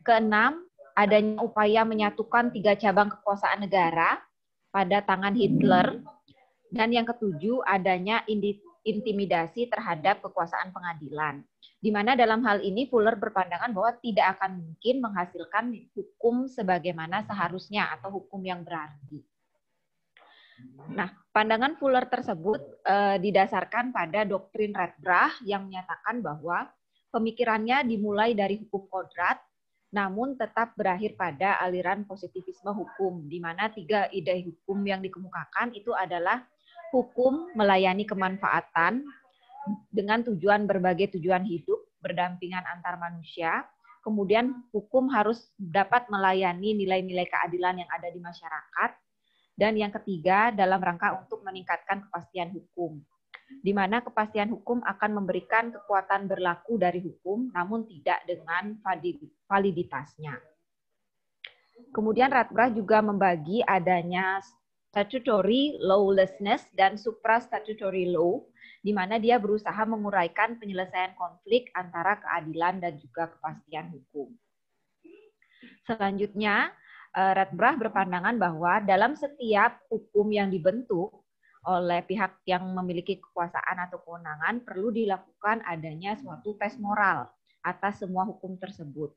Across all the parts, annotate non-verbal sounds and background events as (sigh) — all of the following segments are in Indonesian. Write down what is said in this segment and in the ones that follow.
Keenam, adanya upaya menyatukan tiga cabang kekuasaan negara pada tangan Hitler. Dan yang ketujuh, adanya intimidasi terhadap kekuasaan pengadilan. Di mana dalam hal ini Fuller berpandangan bahwa tidak akan mungkin menghasilkan hukum sebagaimana seharusnya atau hukum yang berarti. Nah, pandangan Fuller tersebut e, didasarkan pada doktrin Redbrah yang menyatakan bahwa pemikirannya dimulai dari hukum kodrat namun tetap berakhir pada aliran positivisme hukum, di mana tiga ide hukum yang dikemukakan itu adalah hukum melayani kemanfaatan dengan tujuan berbagai tujuan hidup, berdampingan antar manusia, kemudian hukum harus dapat melayani nilai-nilai keadilan yang ada di masyarakat, dan yang ketiga dalam rangka untuk meningkatkan kepastian hukum di mana kepastian hukum akan memberikan kekuatan berlaku dari hukum, namun tidak dengan validitasnya. Kemudian Ratbra juga membagi adanya statutory lawlessness dan supra statutory law, di mana dia berusaha menguraikan penyelesaian konflik antara keadilan dan juga kepastian hukum. Selanjutnya, eh, Ratbrah berpandangan bahwa dalam setiap hukum yang dibentuk, oleh pihak yang memiliki kekuasaan atau kewenangan perlu dilakukan adanya hmm. suatu tes moral atas semua hukum tersebut.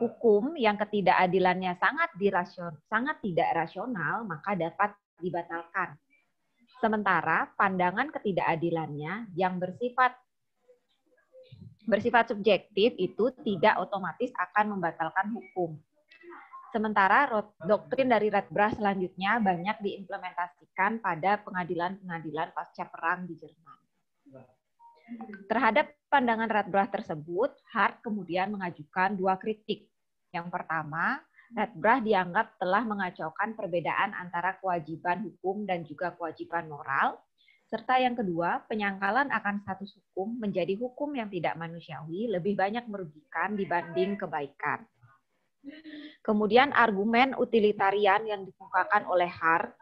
Hukum yang ketidakadilannya sangat dirasion, sangat tidak rasional maka dapat dibatalkan. Sementara pandangan ketidakadilannya yang bersifat bersifat subjektif itu tidak otomatis akan membatalkan hukum. Sementara ah. doktrin dari Red Brass selanjutnya banyak diimplementasikan pada pengadilan-pengadilan pasca perang di Jerman. Terhadap pandangan Red Brass tersebut, Hart kemudian mengajukan dua kritik. Yang pertama, Red Brass dianggap telah mengacaukan perbedaan antara kewajiban hukum dan juga kewajiban moral, serta yang kedua, penyangkalan akan status hukum menjadi hukum yang tidak manusiawi lebih banyak merugikan dibanding kebaikan. Kemudian argumen utilitarian yang dikemukakan oleh Hart,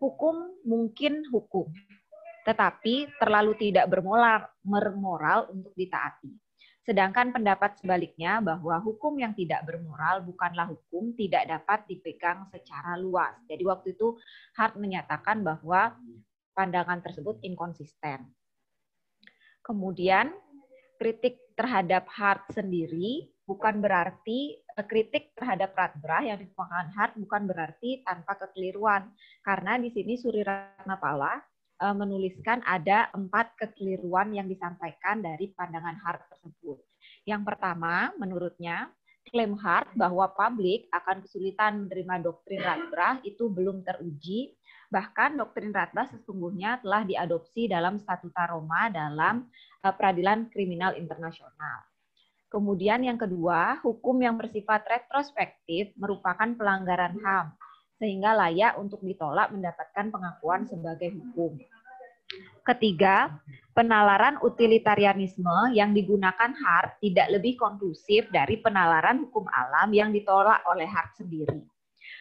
hukum mungkin hukum, tetapi terlalu tidak bermoral, bermoral untuk ditaati. Sedangkan pendapat sebaliknya bahwa hukum yang tidak bermoral bukanlah hukum tidak dapat dipegang secara luas. Jadi waktu itu Hart menyatakan bahwa pandangan tersebut inkonsisten. Kemudian kritik terhadap Hart sendiri bukan berarti eh, kritik terhadap Ratbra yang dikemukakan Hart bukan berarti tanpa kekeliruan. Karena di sini Suri Ratnapala eh, menuliskan ada empat kekeliruan yang disampaikan dari pandangan Hart tersebut. Yang pertama, menurutnya, klaim Hart bahwa publik akan kesulitan menerima doktrin Ratbra itu belum teruji, bahkan doktrin Ratbra sesungguhnya telah diadopsi dalam Statuta Roma dalam eh, Peradilan Kriminal Internasional. Kemudian yang kedua, hukum yang bersifat retrospektif merupakan pelanggaran HAM, sehingga layak untuk ditolak mendapatkan pengakuan sebagai hukum. Ketiga, penalaran utilitarianisme yang digunakan Hart tidak lebih kondusif dari penalaran hukum alam yang ditolak oleh Hart sendiri.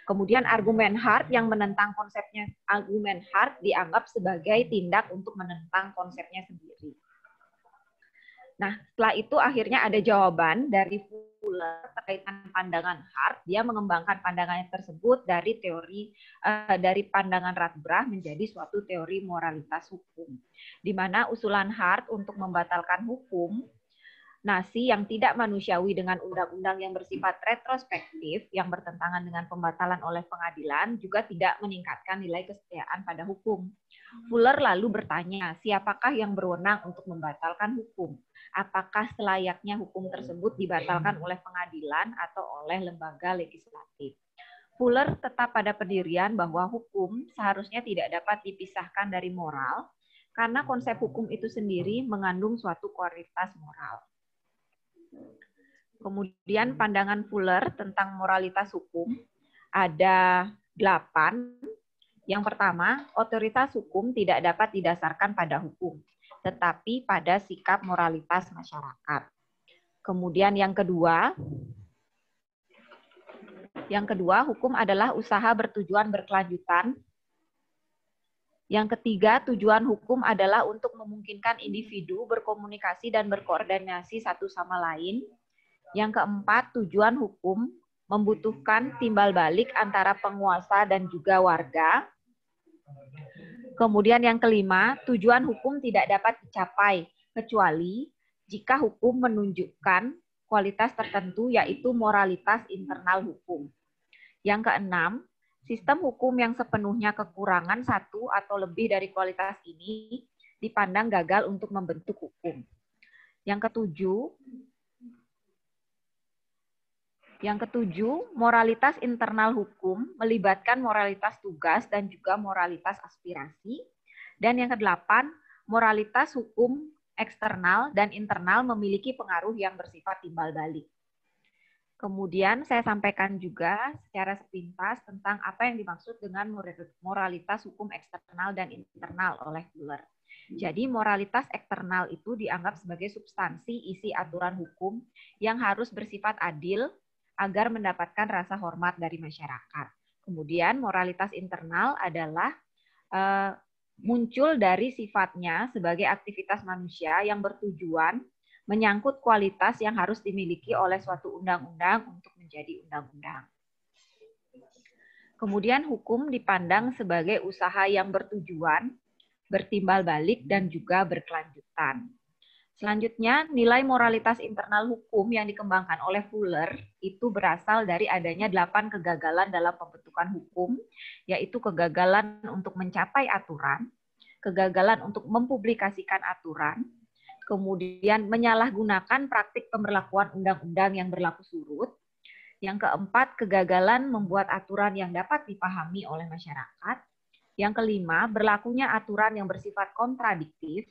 Kemudian argumen Hart yang menentang konsepnya, argumen Hart dianggap sebagai tindak untuk menentang konsepnya sendiri. Nah, setelah itu akhirnya ada jawaban dari Fuller terkait pandangan Hart. Dia mengembangkan pandangannya tersebut dari teori uh, dari pandangan Radbrah menjadi suatu teori moralitas hukum. Di mana usulan Hart untuk membatalkan hukum nasi yang tidak manusiawi dengan undang-undang yang bersifat retrospektif yang bertentangan dengan pembatalan oleh pengadilan juga tidak meningkatkan nilai kesetiaan pada hukum. Fuller lalu bertanya, siapakah yang berwenang untuk membatalkan hukum? Apakah selayaknya hukum tersebut dibatalkan oleh pengadilan atau oleh lembaga legislatif? Fuller tetap pada pendirian bahwa hukum seharusnya tidak dapat dipisahkan dari moral karena konsep hukum itu sendiri mengandung suatu kualitas moral. Kemudian hmm. pandangan Fuller tentang moralitas hukum hmm. ada delapan. Yang pertama, otoritas hukum tidak dapat didasarkan pada hukum, tetapi pada sikap moralitas masyarakat. Kemudian yang kedua, yang kedua, hukum adalah usaha bertujuan berkelanjutan. Yang ketiga, tujuan hukum adalah untuk memungkinkan individu berkomunikasi dan berkoordinasi satu sama lain. Yang keempat, tujuan hukum membutuhkan timbal balik antara penguasa dan juga warga. Kemudian yang kelima, tujuan hukum tidak dapat dicapai kecuali jika hukum menunjukkan kualitas tertentu yaitu moralitas internal hukum. Yang keenam, sistem hukum yang sepenuhnya kekurangan satu atau lebih dari kualitas ini dipandang gagal untuk membentuk hukum. Yang ketujuh, yang ketujuh, moralitas internal hukum melibatkan moralitas tugas dan juga moralitas aspirasi. Dan yang kedelapan, moralitas hukum eksternal dan internal memiliki pengaruh yang bersifat timbal balik. Kemudian saya sampaikan juga secara sepintas tentang apa yang dimaksud dengan moralitas hukum eksternal dan internal oleh Fuller Jadi moralitas eksternal itu dianggap sebagai substansi isi aturan hukum yang harus bersifat adil, agar mendapatkan rasa hormat dari masyarakat. Kemudian moralitas internal adalah eh, muncul dari sifatnya sebagai aktivitas manusia yang bertujuan menyangkut kualitas yang harus dimiliki oleh suatu undang-undang untuk menjadi undang-undang. Kemudian hukum dipandang sebagai usaha yang bertujuan, bertimbal balik, dan juga berkelanjutan. Selanjutnya, nilai moralitas internal hukum yang dikembangkan oleh Fuller itu berasal dari adanya delapan kegagalan dalam pembentukan hukum, yaitu kegagalan untuk mencapai aturan, kegagalan untuk mempublikasikan aturan, kemudian menyalahgunakan praktik pemberlakuan undang-undang yang berlaku surut, yang keempat, kegagalan membuat aturan yang dapat dipahami oleh masyarakat, yang kelima, berlakunya aturan yang bersifat kontradiktif,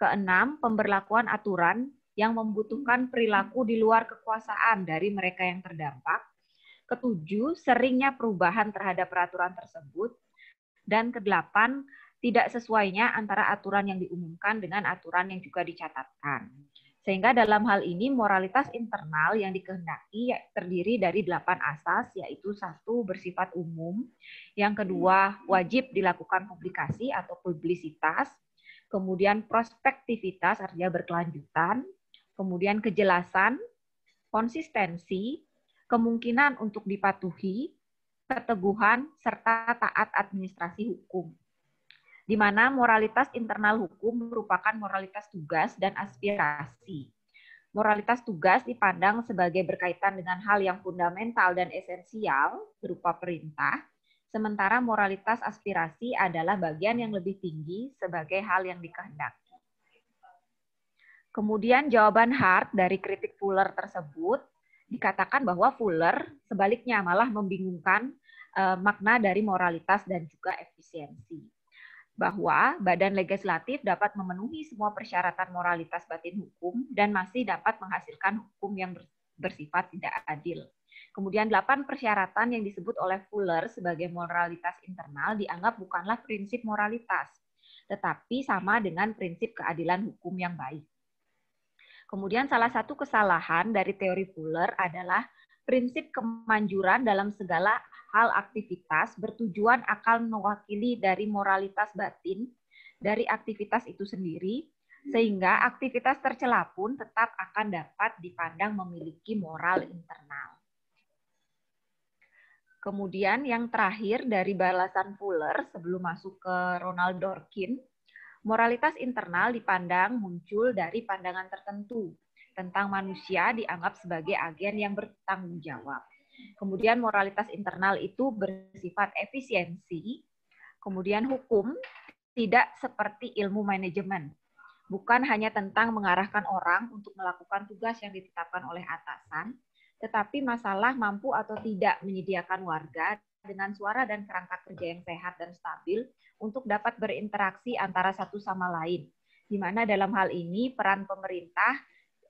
Keenam, pemberlakuan aturan yang membutuhkan perilaku di luar kekuasaan dari mereka yang terdampak. Ketujuh, seringnya perubahan terhadap peraturan tersebut. Dan kedelapan, tidak sesuainya antara aturan yang diumumkan dengan aturan yang juga dicatatkan. Sehingga dalam hal ini moralitas internal yang dikehendaki ya, terdiri dari delapan asas, yaitu satu bersifat umum, yang kedua wajib dilakukan publikasi atau publisitas, kemudian prospektivitas artinya berkelanjutan, kemudian kejelasan, konsistensi, kemungkinan untuk dipatuhi, keteguhan, serta taat administrasi hukum. Di mana moralitas internal hukum merupakan moralitas tugas dan aspirasi. Moralitas tugas dipandang sebagai berkaitan dengan hal yang fundamental dan esensial berupa perintah, sementara moralitas aspirasi adalah bagian yang lebih tinggi sebagai hal yang dikehendaki. Kemudian jawaban Hart dari kritik Fuller tersebut dikatakan bahwa Fuller sebaliknya malah membingungkan eh, makna dari moralitas dan juga efisiensi. Bahwa badan legislatif dapat memenuhi semua persyaratan moralitas batin hukum dan masih dapat menghasilkan hukum yang bersifat tidak adil Kemudian delapan persyaratan yang disebut oleh Fuller sebagai moralitas internal dianggap bukanlah prinsip moralitas, tetapi sama dengan prinsip keadilan hukum yang baik. Kemudian salah satu kesalahan dari teori Fuller adalah prinsip kemanjuran dalam segala hal aktivitas bertujuan akan mewakili dari moralitas batin dari aktivitas itu sendiri, sehingga aktivitas tercela pun tetap akan dapat dipandang memiliki moral internal. Kemudian yang terakhir dari balasan Fuller sebelum masuk ke Ronald Dorkin, moralitas internal dipandang muncul dari pandangan tertentu tentang manusia dianggap sebagai agen yang bertanggung jawab. Kemudian moralitas internal itu bersifat efisiensi, kemudian hukum tidak seperti ilmu manajemen. Bukan hanya tentang mengarahkan orang untuk melakukan tugas yang ditetapkan oleh atasan, tetapi masalah mampu atau tidak menyediakan warga dengan suara dan kerangka kerja yang sehat dan stabil untuk dapat berinteraksi antara satu sama lain. Di mana dalam hal ini peran pemerintah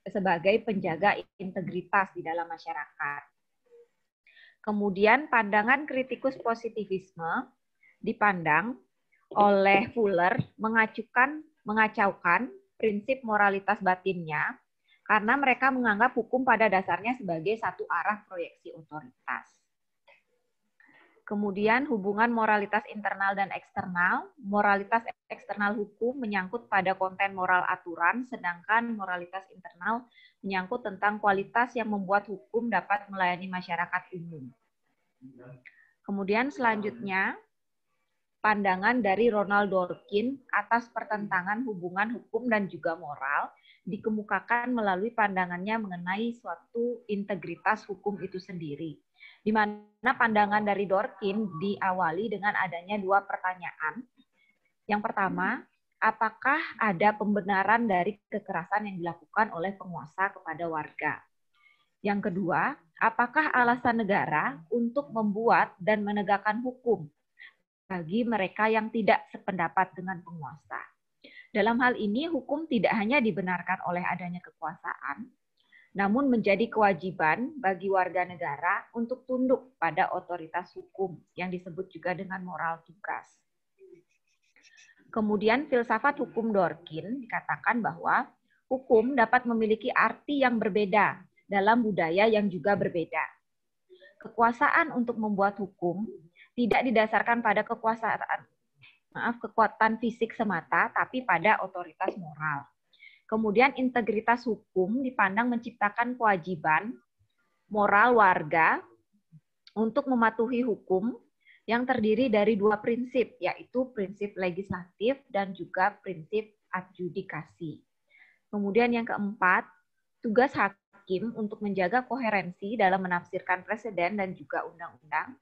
sebagai penjaga integritas di dalam masyarakat. Kemudian pandangan kritikus positivisme dipandang oleh Fuller mengacukan mengacaukan prinsip moralitas batinnya karena mereka menganggap hukum pada dasarnya sebagai satu arah proyeksi otoritas. Kemudian hubungan moralitas internal dan eksternal. Moralitas eksternal hukum menyangkut pada konten moral aturan, sedangkan moralitas internal menyangkut tentang kualitas yang membuat hukum dapat melayani masyarakat umum. Kemudian selanjutnya, pandangan dari Ronald Dworkin atas pertentangan hubungan hukum dan juga moral dikemukakan melalui pandangannya mengenai suatu integritas hukum itu sendiri. Di mana pandangan dari Dorkin diawali dengan adanya dua pertanyaan. Yang pertama, apakah ada pembenaran dari kekerasan yang dilakukan oleh penguasa kepada warga? Yang kedua, apakah alasan negara untuk membuat dan menegakkan hukum bagi mereka yang tidak sependapat dengan penguasa? Dalam hal ini, hukum tidak hanya dibenarkan oleh adanya kekuasaan, namun menjadi kewajiban bagi warga negara untuk tunduk pada otoritas hukum yang disebut juga dengan moral tugas. Kemudian filsafat hukum Dorkin dikatakan bahwa hukum dapat memiliki arti yang berbeda dalam budaya yang juga berbeda. Kekuasaan untuk membuat hukum tidak didasarkan pada kekuasaan maaf kekuatan fisik semata tapi pada otoritas moral. Kemudian integritas hukum dipandang menciptakan kewajiban moral warga untuk mematuhi hukum yang terdiri dari dua prinsip yaitu prinsip legislatif dan juga prinsip adjudikasi. Kemudian yang keempat, tugas hakim untuk menjaga koherensi dalam menafsirkan presiden dan juga undang-undang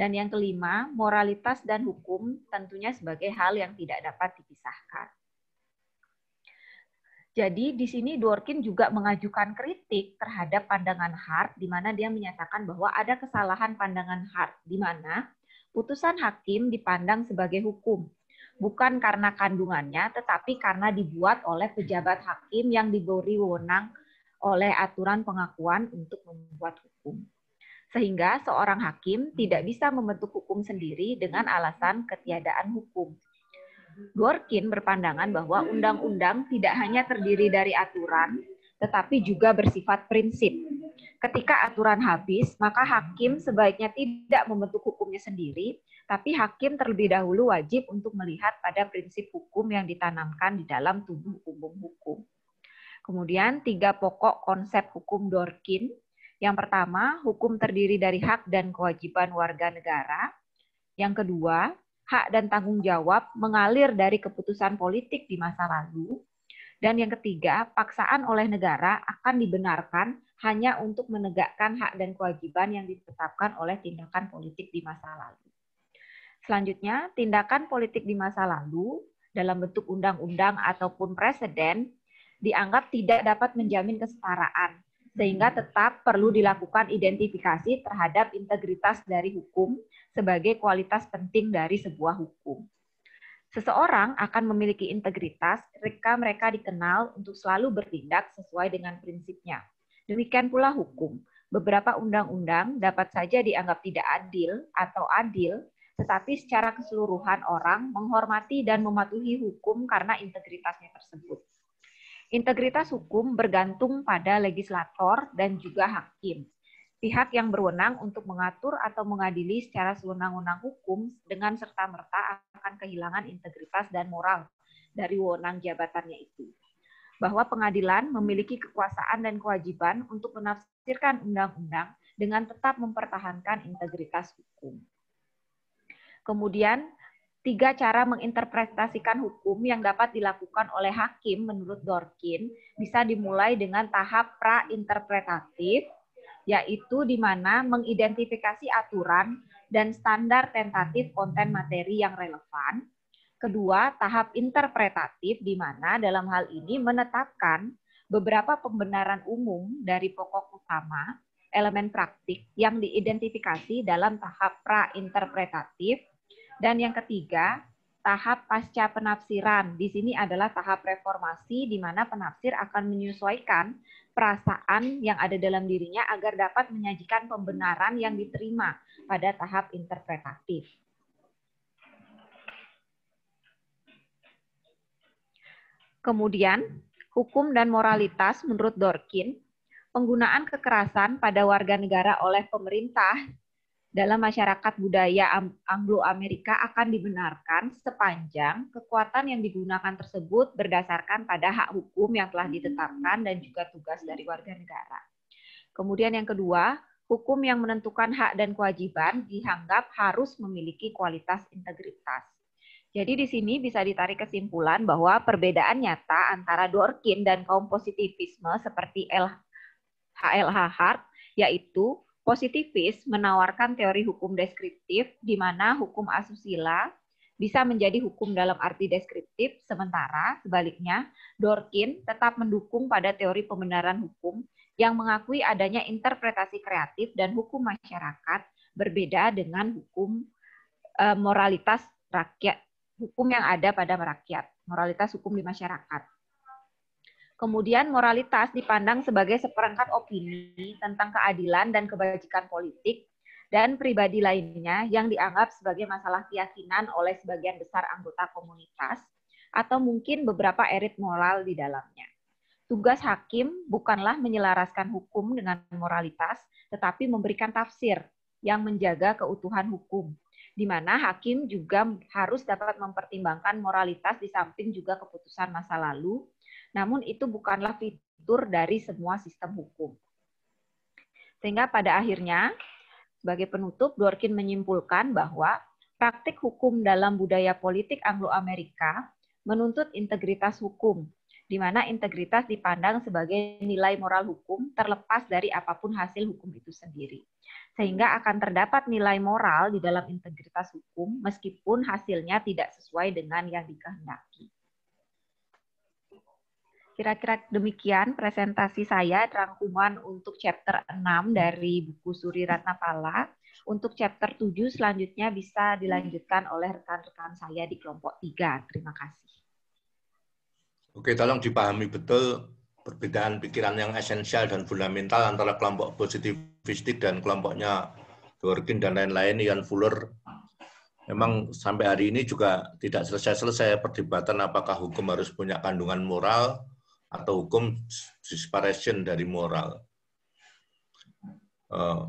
dan yang kelima, moralitas dan hukum tentunya sebagai hal yang tidak dapat dipisahkan. Jadi di sini Dworkin juga mengajukan kritik terhadap pandangan Hart di mana dia menyatakan bahwa ada kesalahan pandangan Hart di mana putusan hakim dipandang sebagai hukum bukan karena kandungannya tetapi karena dibuat oleh pejabat hakim yang diberi wewenang oleh aturan pengakuan untuk membuat hukum sehingga seorang hakim tidak bisa membentuk hukum sendiri dengan alasan ketiadaan hukum. Gorkin berpandangan bahwa undang-undang tidak hanya terdiri dari aturan, tetapi juga bersifat prinsip. Ketika aturan habis, maka hakim sebaiknya tidak membentuk hukumnya sendiri, tapi hakim terlebih dahulu wajib untuk melihat pada prinsip hukum yang ditanamkan di dalam tubuh umum hukum. Kemudian tiga pokok konsep hukum Dorkin yang pertama, hukum terdiri dari hak dan kewajiban warga negara. Yang kedua, hak dan tanggung jawab mengalir dari keputusan politik di masa lalu. Dan yang ketiga, paksaan oleh negara akan dibenarkan hanya untuk menegakkan hak dan kewajiban yang ditetapkan oleh tindakan politik di masa lalu. Selanjutnya, tindakan politik di masa lalu dalam bentuk undang-undang ataupun presiden dianggap tidak dapat menjamin kesetaraan sehingga tetap perlu dilakukan identifikasi terhadap integritas dari hukum sebagai kualitas penting dari sebuah hukum. Seseorang akan memiliki integritas jika mereka dikenal untuk selalu bertindak sesuai dengan prinsipnya. Demikian pula hukum. Beberapa undang-undang dapat saja dianggap tidak adil atau adil, tetapi secara keseluruhan orang menghormati dan mematuhi hukum karena integritasnya tersebut. Integritas hukum bergantung pada legislator dan juga hakim, pihak yang berwenang untuk mengatur atau mengadili secara sewenang-wenang hukum dengan serta-merta akan kehilangan integritas dan moral dari wewenang jabatannya itu. Bahwa pengadilan memiliki kekuasaan dan kewajiban untuk menafsirkan undang-undang dengan tetap mempertahankan integritas hukum. Kemudian, Tiga cara menginterpretasikan hukum yang dapat dilakukan oleh hakim menurut Dorkin bisa dimulai dengan tahap pra-interpretatif yaitu di mana mengidentifikasi aturan dan standar tentatif konten materi yang relevan. Kedua, tahap interpretatif di mana dalam hal ini menetapkan beberapa pembenaran umum dari pokok utama elemen praktik yang diidentifikasi dalam tahap pra-interpretatif dan yang ketiga, tahap pasca penafsiran. Di sini adalah tahap reformasi di mana penafsir akan menyesuaikan perasaan yang ada dalam dirinya agar dapat menyajikan pembenaran yang diterima pada tahap interpretatif. Kemudian, hukum dan moralitas menurut Dorkin, penggunaan kekerasan pada warga negara oleh pemerintah dalam masyarakat budaya Anglo-Amerika akan dibenarkan sepanjang kekuatan yang digunakan tersebut berdasarkan pada hak hukum yang telah ditetapkan dan juga tugas dari warga negara. Kemudian yang kedua, hukum yang menentukan hak dan kewajiban dianggap harus memiliki kualitas integritas. Jadi di sini bisa ditarik kesimpulan bahwa perbedaan nyata antara Dworkin dan kaum positivisme seperti HLH Hart yaitu Positivis menawarkan teori hukum deskriptif di mana hukum asusila bisa menjadi hukum dalam arti deskriptif, sementara sebaliknya Dorkin tetap mendukung pada teori pembenaran hukum yang mengakui adanya interpretasi kreatif dan hukum masyarakat berbeda dengan hukum e, moralitas rakyat, hukum yang ada pada rakyat, moralitas hukum di masyarakat. Kemudian moralitas dipandang sebagai seperangkat opini tentang keadilan dan kebajikan politik dan pribadi lainnya yang dianggap sebagai masalah keyakinan oleh sebagian besar anggota komunitas atau mungkin beberapa erit moral di dalamnya. Tugas hakim bukanlah menyelaraskan hukum dengan moralitas, tetapi memberikan tafsir yang menjaga keutuhan hukum, di mana hakim juga harus dapat mempertimbangkan moralitas di samping juga keputusan masa lalu, namun itu bukanlah fitur dari semua sistem hukum. Sehingga pada akhirnya, sebagai penutup, Dworkin menyimpulkan bahwa praktik hukum dalam budaya politik Anglo-Amerika menuntut integritas hukum, di mana integritas dipandang sebagai nilai moral hukum terlepas dari apapun hasil hukum itu sendiri. Sehingga akan terdapat nilai moral di dalam integritas hukum meskipun hasilnya tidak sesuai dengan yang dikehendaki. Kira-kira demikian presentasi saya rangkuman untuk chapter 6 dari buku Suri Ratnapala. Untuk chapter 7 selanjutnya bisa dilanjutkan oleh rekan-rekan saya di kelompok 3. Terima kasih. Oke, tolong dipahami betul perbedaan pikiran yang esensial dan fundamental antara kelompok positivistik dan kelompoknya Dworkin dan lain-lain, Ian Fuller. Memang sampai hari ini juga tidak selesai-selesai perdebatan apakah hukum harus punya kandungan moral, atau hukum disparation dari moral. Uh,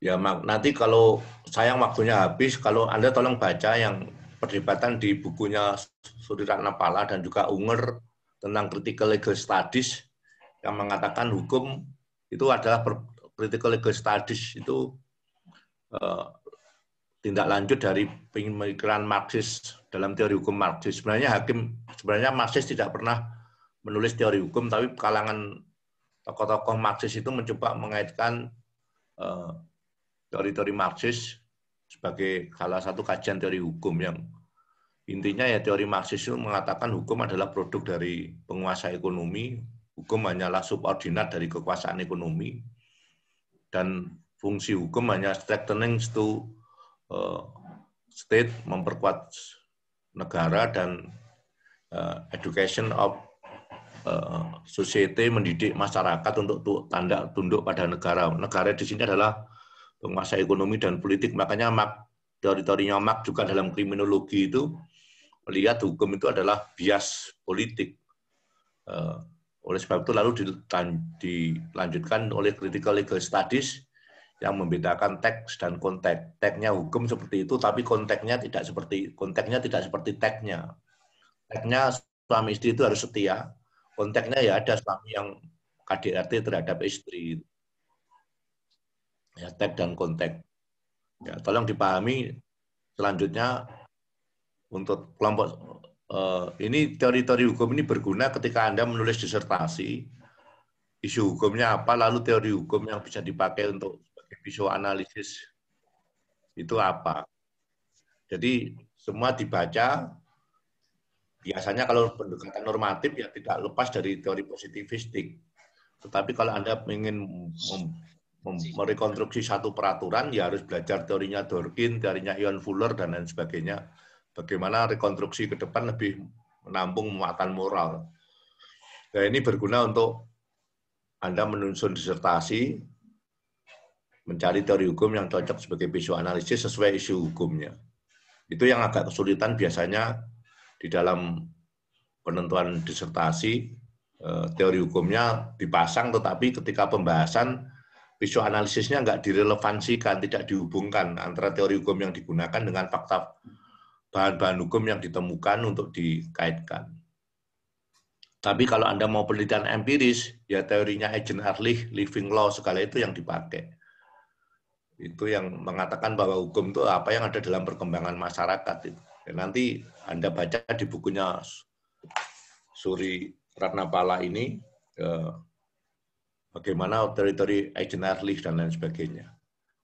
ya mak, nanti kalau sayang waktunya habis, kalau Anda tolong baca yang perdebatan di bukunya Sudirman Pala dan juga Unger tentang critical legal studies yang mengatakan hukum itu adalah per, critical legal studies itu uh, tindak lanjut dari pemikiran Marxis dalam teori hukum Marxis. Sebenarnya hakim sebenarnya Marxis tidak pernah menulis teori hukum, tapi kalangan tokoh-tokoh Marxis itu mencoba mengaitkan teori eh, teori-teori Marxis sebagai salah satu kajian teori hukum yang intinya ya teori Marxis itu mengatakan hukum adalah produk dari penguasa ekonomi, hukum hanyalah subordinat dari kekuasaan ekonomi, dan fungsi hukum hanya strengthening to eh, state, memperkuat negara dan eh, education of Eh, society mendidik masyarakat untuk tanda tunduk pada negara. Negara di sini adalah penguasa ekonomi dan politik. Makanya mak, teori-teorinya mak juga dalam kriminologi itu melihat hukum itu adalah bias politik. Eh, oleh sebab itu lalu dilanjutkan oleh critical legal studies yang membedakan teks dan konteks. Teksnya hukum seperti itu, tapi konteksnya tidak seperti konteksnya tidak seperti teksnya. Teksnya suami istri itu harus setia, konteksnya ya ada suami yang KDRT terhadap istri. Ya, tag dan kontak. Ya, tolong dipahami selanjutnya untuk kelompok eh, ini teori-teori hukum ini berguna ketika Anda menulis disertasi isu hukumnya apa lalu teori hukum yang bisa dipakai untuk visual analisis itu apa. Jadi semua dibaca biasanya kalau pendekatan normatif ya tidak lepas dari teori positivistik. Tetapi kalau Anda ingin merekonstruksi satu peraturan, ya harus belajar teorinya Dorkin, teorinya Ion Fuller, dan lain sebagainya. Bagaimana rekonstruksi ke depan lebih menampung muatan moral. Nah, ini berguna untuk Anda menusun disertasi, mencari teori hukum yang cocok sebagai visual analisis sesuai isu hukumnya. Itu yang agak kesulitan biasanya di dalam penentuan disertasi eh, teori hukumnya dipasang tetapi ketika pembahasan analisisnya nggak direlevansikan, tidak dihubungkan antara teori hukum yang digunakan dengan fakta bahan-bahan hukum yang ditemukan untuk dikaitkan. Tapi kalau Anda mau penelitian empiris, ya teorinya agent Arlich, Living Law, segala itu yang dipakai. Itu yang mengatakan bahwa hukum itu apa yang ada dalam perkembangan masyarakat. Itu. Dan ya, nanti Anda baca di bukunya Suri Ratnapala ini, eh, bagaimana teritori agent early dan lain sebagainya.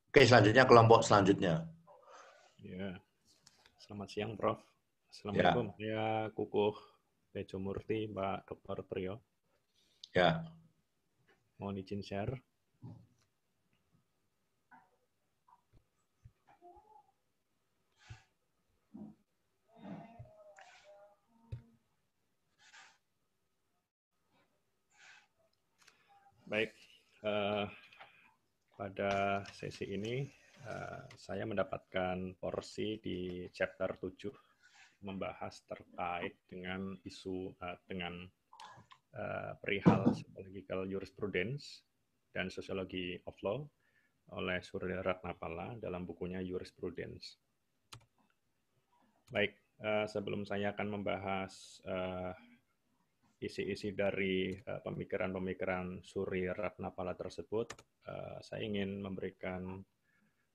Oke, selanjutnya kelompok selanjutnya. Ya. Selamat siang, Prof. Assalamualaikum. Ya. Saya Kukuh Tejo Murti, Pak Dr. Priyo. Ya. Mohon izin share. Baik, uh, pada sesi ini uh, saya mendapatkan porsi di chapter 7 membahas terkait dengan isu uh, dengan uh, perihal psychological jurisprudence dan sosiologi of law oleh Surya Ratnapala dalam bukunya Jurisprudence. Baik, uh, sebelum saya akan membahas uh, isi-isi dari pemikiran eh, pemikiran-pemikiran Suri Ratnapala tersebut, uh, saya ingin memberikan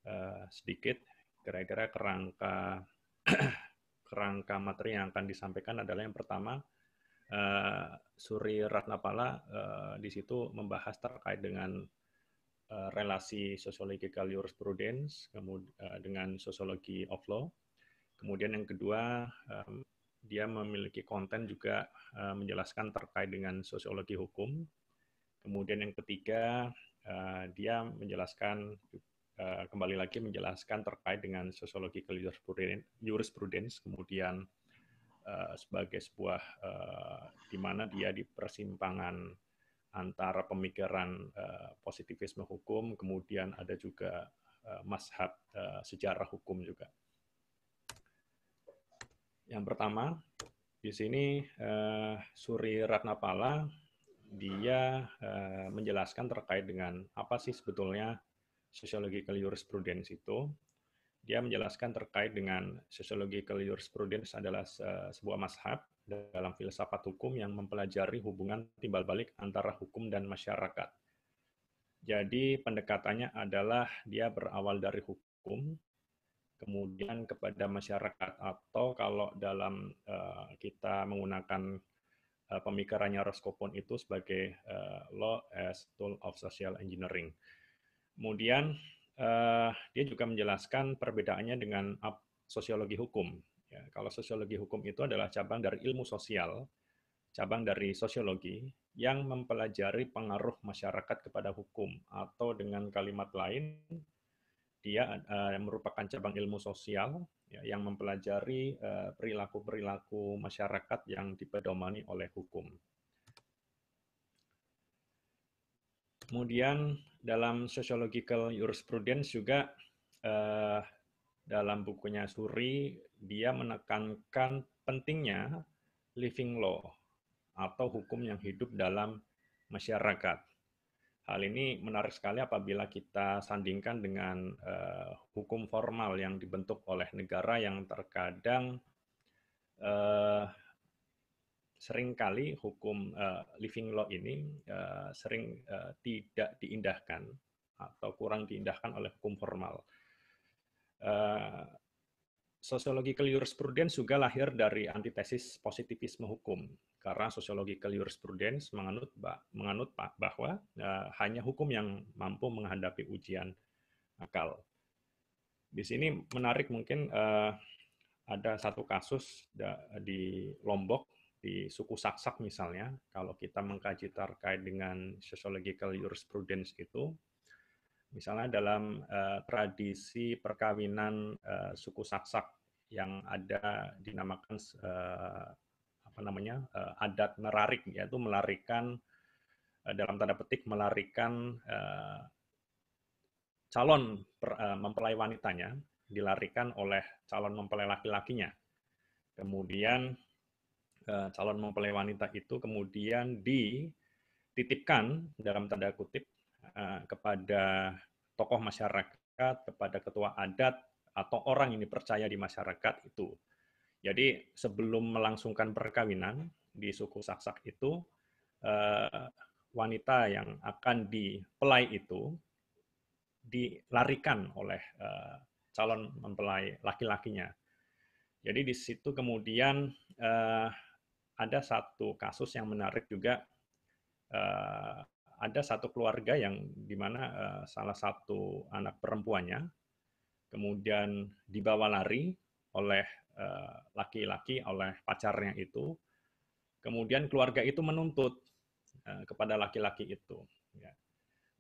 uh, sedikit kira-kira kerangka (clears throat) kerangka materi yang akan disampaikan adalah yang pertama uh, Suri Ratnapala uh, di situ membahas terkait dengan uh, relasi sosiologikal jurisprudence kemudian uh, dengan sosiologi of law. Kemudian yang kedua um, dia memiliki konten juga eh, menjelaskan terkait dengan sosiologi hukum. Kemudian yang ketiga, eh, dia menjelaskan eh, kembali lagi menjelaskan terkait dengan sosiologi jurisprudence, kemudian sebagai sebuah di mana dia di persimpangan antara pemikiran uh, positivisme hukum, kemudian ada juga uh, mazhab sejarah hukum juga. Yang pertama, di sini uh, Suri Ratnapala dia uh, menjelaskan terkait dengan apa sih sebetulnya sosiologikal jurisprudence itu. Dia menjelaskan terkait dengan sosiologikal jurisprudence adalah se eh, sebuah mazhab dalam filsafat hukum yang mempelajari hubungan timbal balik antara hukum dan masyarakat. Jadi pendekatannya adalah dia berawal dari hukum, kemudian kepada masyarakat atau kalau dalam uh, kita menggunakan uh, pemikirannya Roskopon itu sebagai uh, law as tool of social engineering. Kemudian uh, dia juga menjelaskan perbedaannya dengan sosiologi hukum. Ya, kalau sosiologi hukum itu adalah cabang dari ilmu sosial, cabang dari sosiologi yang mempelajari pengaruh masyarakat kepada hukum atau dengan kalimat lain dia eh, merupakan cabang ilmu sosial ya, yang mempelajari eh, perilaku-perilaku masyarakat yang dipedomani oleh hukum. Kemudian dalam sociological jurisprudence juga eh, dalam bukunya Suri dia menekankan pentingnya living law atau hukum yang hidup dalam masyarakat. Hal ini menarik sekali apabila kita sandingkan dengan uh, hukum formal yang dibentuk oleh negara yang terkadang uh, seringkali hukum uh, living law ini uh, sering uh, tidak diindahkan atau kurang diindahkan oleh hukum formal. Uh, Sosiologi jurisprudence juga lahir dari antitesis positivisme hukum karena sosiologi jurisprudence menganut menganut bahwa uh, hanya hukum yang mampu menghadapi ujian akal. Di sini menarik mungkin uh, ada satu kasus di Lombok di suku Saksak misalnya kalau kita mengkaji terkait dengan sosiologi jurisprudence itu misalnya dalam uh, tradisi perkawinan uh, suku Saksak yang ada dinamakan uh, apa namanya uh, adat merarik yaitu melarikan uh, dalam tanda petik melarikan uh, calon per, uh, mempelai wanitanya dilarikan oleh calon mempelai laki-lakinya kemudian uh, calon mempelai wanita itu kemudian dititipkan dalam tanda kutip uh, kepada tokoh masyarakat kepada ketua adat atau orang yang dipercaya di masyarakat itu. Jadi sebelum melangsungkan perkawinan di suku Saksak itu, eh, wanita yang akan dipelai itu dilarikan oleh eh, calon mempelai laki-lakinya. Jadi di situ kemudian eh, ada satu kasus yang menarik juga. ada satu keluarga yang dimana salah satu anak perempuannya kemudian dibawa lari oleh eh, laki-laki uh, oleh pacarnya itu kemudian keluarga itu menuntut uh, kepada laki-laki itu ya.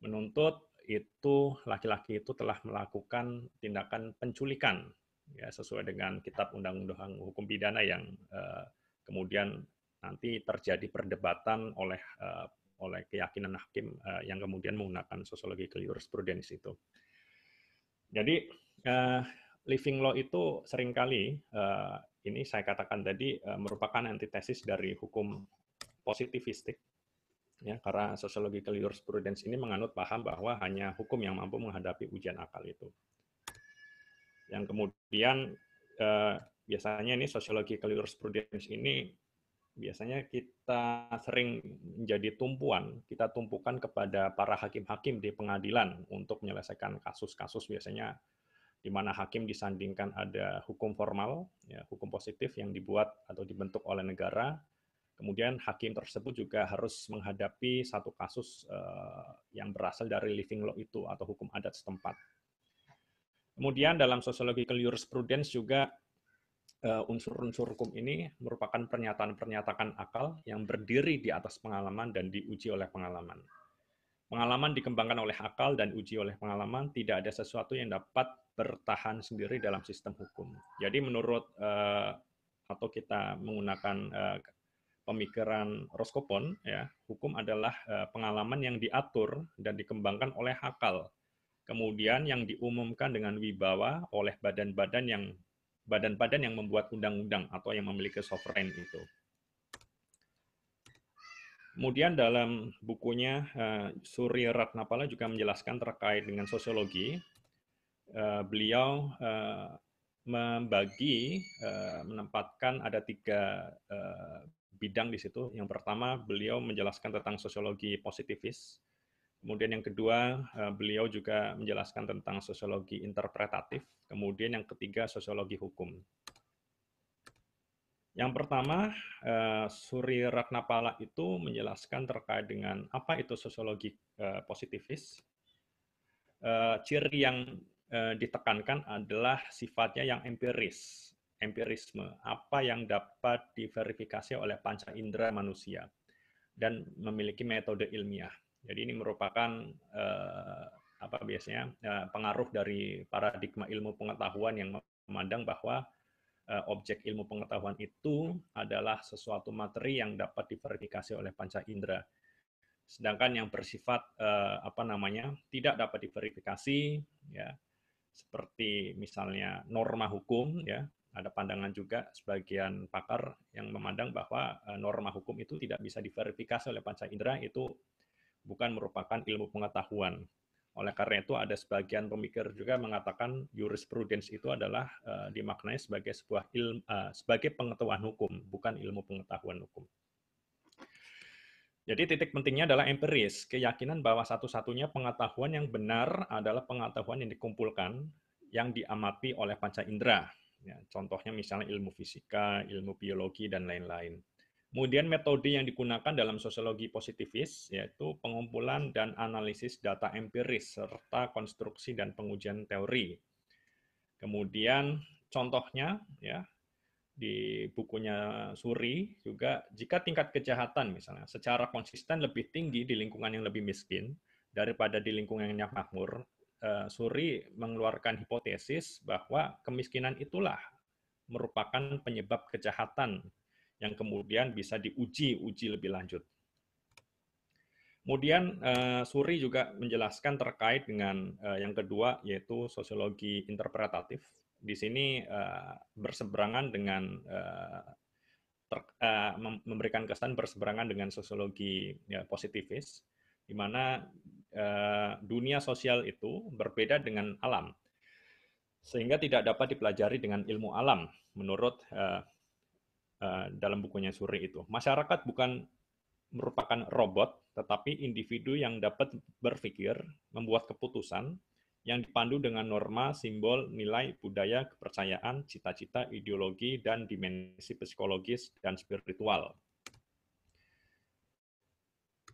menuntut itu laki-laki itu telah melakukan tindakan penculikan ya sesuai dengan kitab undang-undang hukum pidana yang uh, kemudian nanti terjadi perdebatan oleh oleh keyakinan hakim yang kemudian menggunakan sosiologi jurisprudensi itu. Jadi uh, living law itu seringkali uh, ini saya katakan tadi uh, merupakan antitesis dari hukum positivistik ya karena sociological jurisprudence ini menganut paham bahwa hanya hukum yang mampu menghadapi ujian akal itu. Yang kemudian eh, biasanya ini sociological jurisprudence ini biasanya kita sering menjadi tumpuan, kita tumpukan kepada para hakim-hakim di pengadilan untuk menyelesaikan kasus-kasus biasanya di mana hakim disandingkan ada hukum formal, ya, hukum positif yang dibuat atau dibentuk oleh negara. Kemudian hakim tersebut juga harus menghadapi satu kasus uh, yang berasal dari living law itu atau hukum adat setempat. Kemudian dalam sosiologi sociological jurisprudence juga eh, unsur-unsur uh, hukum ini merupakan pernyataan-pernyataan akal yang berdiri di atas pengalaman dan diuji oleh pengalaman. Pengalaman dikembangkan oleh akal dan uji oleh pengalaman, tidak ada sesuatu yang dapat bertahan sendiri dalam sistem hukum. Jadi menurut uh, atau kita menggunakan uh, pemikiran Roskopon, ya, hukum adalah uh, pengalaman yang diatur dan dikembangkan oleh akal. Kemudian yang diumumkan dengan wibawa oleh badan-badan yang badan-badan yang membuat undang-undang atau yang memiliki sovereign itu. Kemudian dalam bukunya Surya Ratnapala juga menjelaskan terkait dengan sosiologi Eh, beliau eh, membagi, eh, menempatkan ada tiga bidang di situ. Yang pertama, beliau menjelaskan tentang sosiologi positivis. Kemudian yang kedua, beliau juga menjelaskan tentang sosiologi interpretatif. Kemudian yang ketiga, sosiologi hukum. Yang pertama, uh, Suri Ratnapala itu menjelaskan terkait dengan apa itu sosiologi uh, positivis. ciri yang Eh, ditekankan adalah sifatnya yang empiris, empirisme, apa yang dapat diverifikasi oleh panca indera manusia dan memiliki metode ilmiah. Jadi ini merupakan eh, apa biasanya eh, pengaruh dari paradigma ilmu pengetahuan yang memandang bahwa eh, objek ilmu pengetahuan itu adalah sesuatu materi yang dapat diverifikasi oleh panca indera. Sedangkan yang bersifat eh, apa namanya tidak dapat diverifikasi ya seperti misalnya norma hukum ya ada pandangan juga sebagian pakar yang memandang bahwa eh, norma hukum itu tidak bisa diverifikasi oleh panca indera itu bukan merupakan ilmu pengetahuan. Oleh karena itu ada sebagian pemikir juga mengatakan jurisprudence itu adalah uh, dimaknai sebagai sebuah ilmu uh, eh, sebagai pengetahuan hukum, bukan ilmu pengetahuan hukum. Jadi titik pentingnya adalah empiris, keyakinan bahwa satu-satunya pengetahuan yang benar adalah pengetahuan yang dikumpulkan, yang diamati oleh panca indera. Ya, contohnya misalnya ilmu fisika, ilmu biologi, dan lain-lain. Kemudian metode yang digunakan dalam sosiologi positivis yaitu pengumpulan dan analisis data empiris serta konstruksi dan pengujian teori. Kemudian contohnya ya di bukunya Suri juga jika tingkat kejahatan misalnya secara konsisten lebih tinggi di lingkungan yang lebih miskin daripada di lingkungan yang makmur, eh, Suri mengeluarkan hipotesis bahwa kemiskinan itulah merupakan penyebab kejahatan yang kemudian bisa diuji-uji lebih lanjut. Kemudian eh, Suri juga menjelaskan terkait dengan eh, yang kedua yaitu sosiologi interpretatif di sini uh, berseberangan dengan uh, eh, ter, uh, eh, memberikan kesan berseberangan dengan sosiologi ya, positivis, di mana uh, dunia sosial itu berbeda dengan alam, sehingga tidak dapat dipelajari dengan ilmu alam, menurut uh, uh, dalam bukunya Suri itu. Masyarakat bukan merupakan robot, tetapi individu yang dapat berpikir, membuat keputusan, yang dipandu dengan norma, simbol, nilai, budaya, kepercayaan, cita-cita, ideologi, dan dimensi psikologis dan spiritual.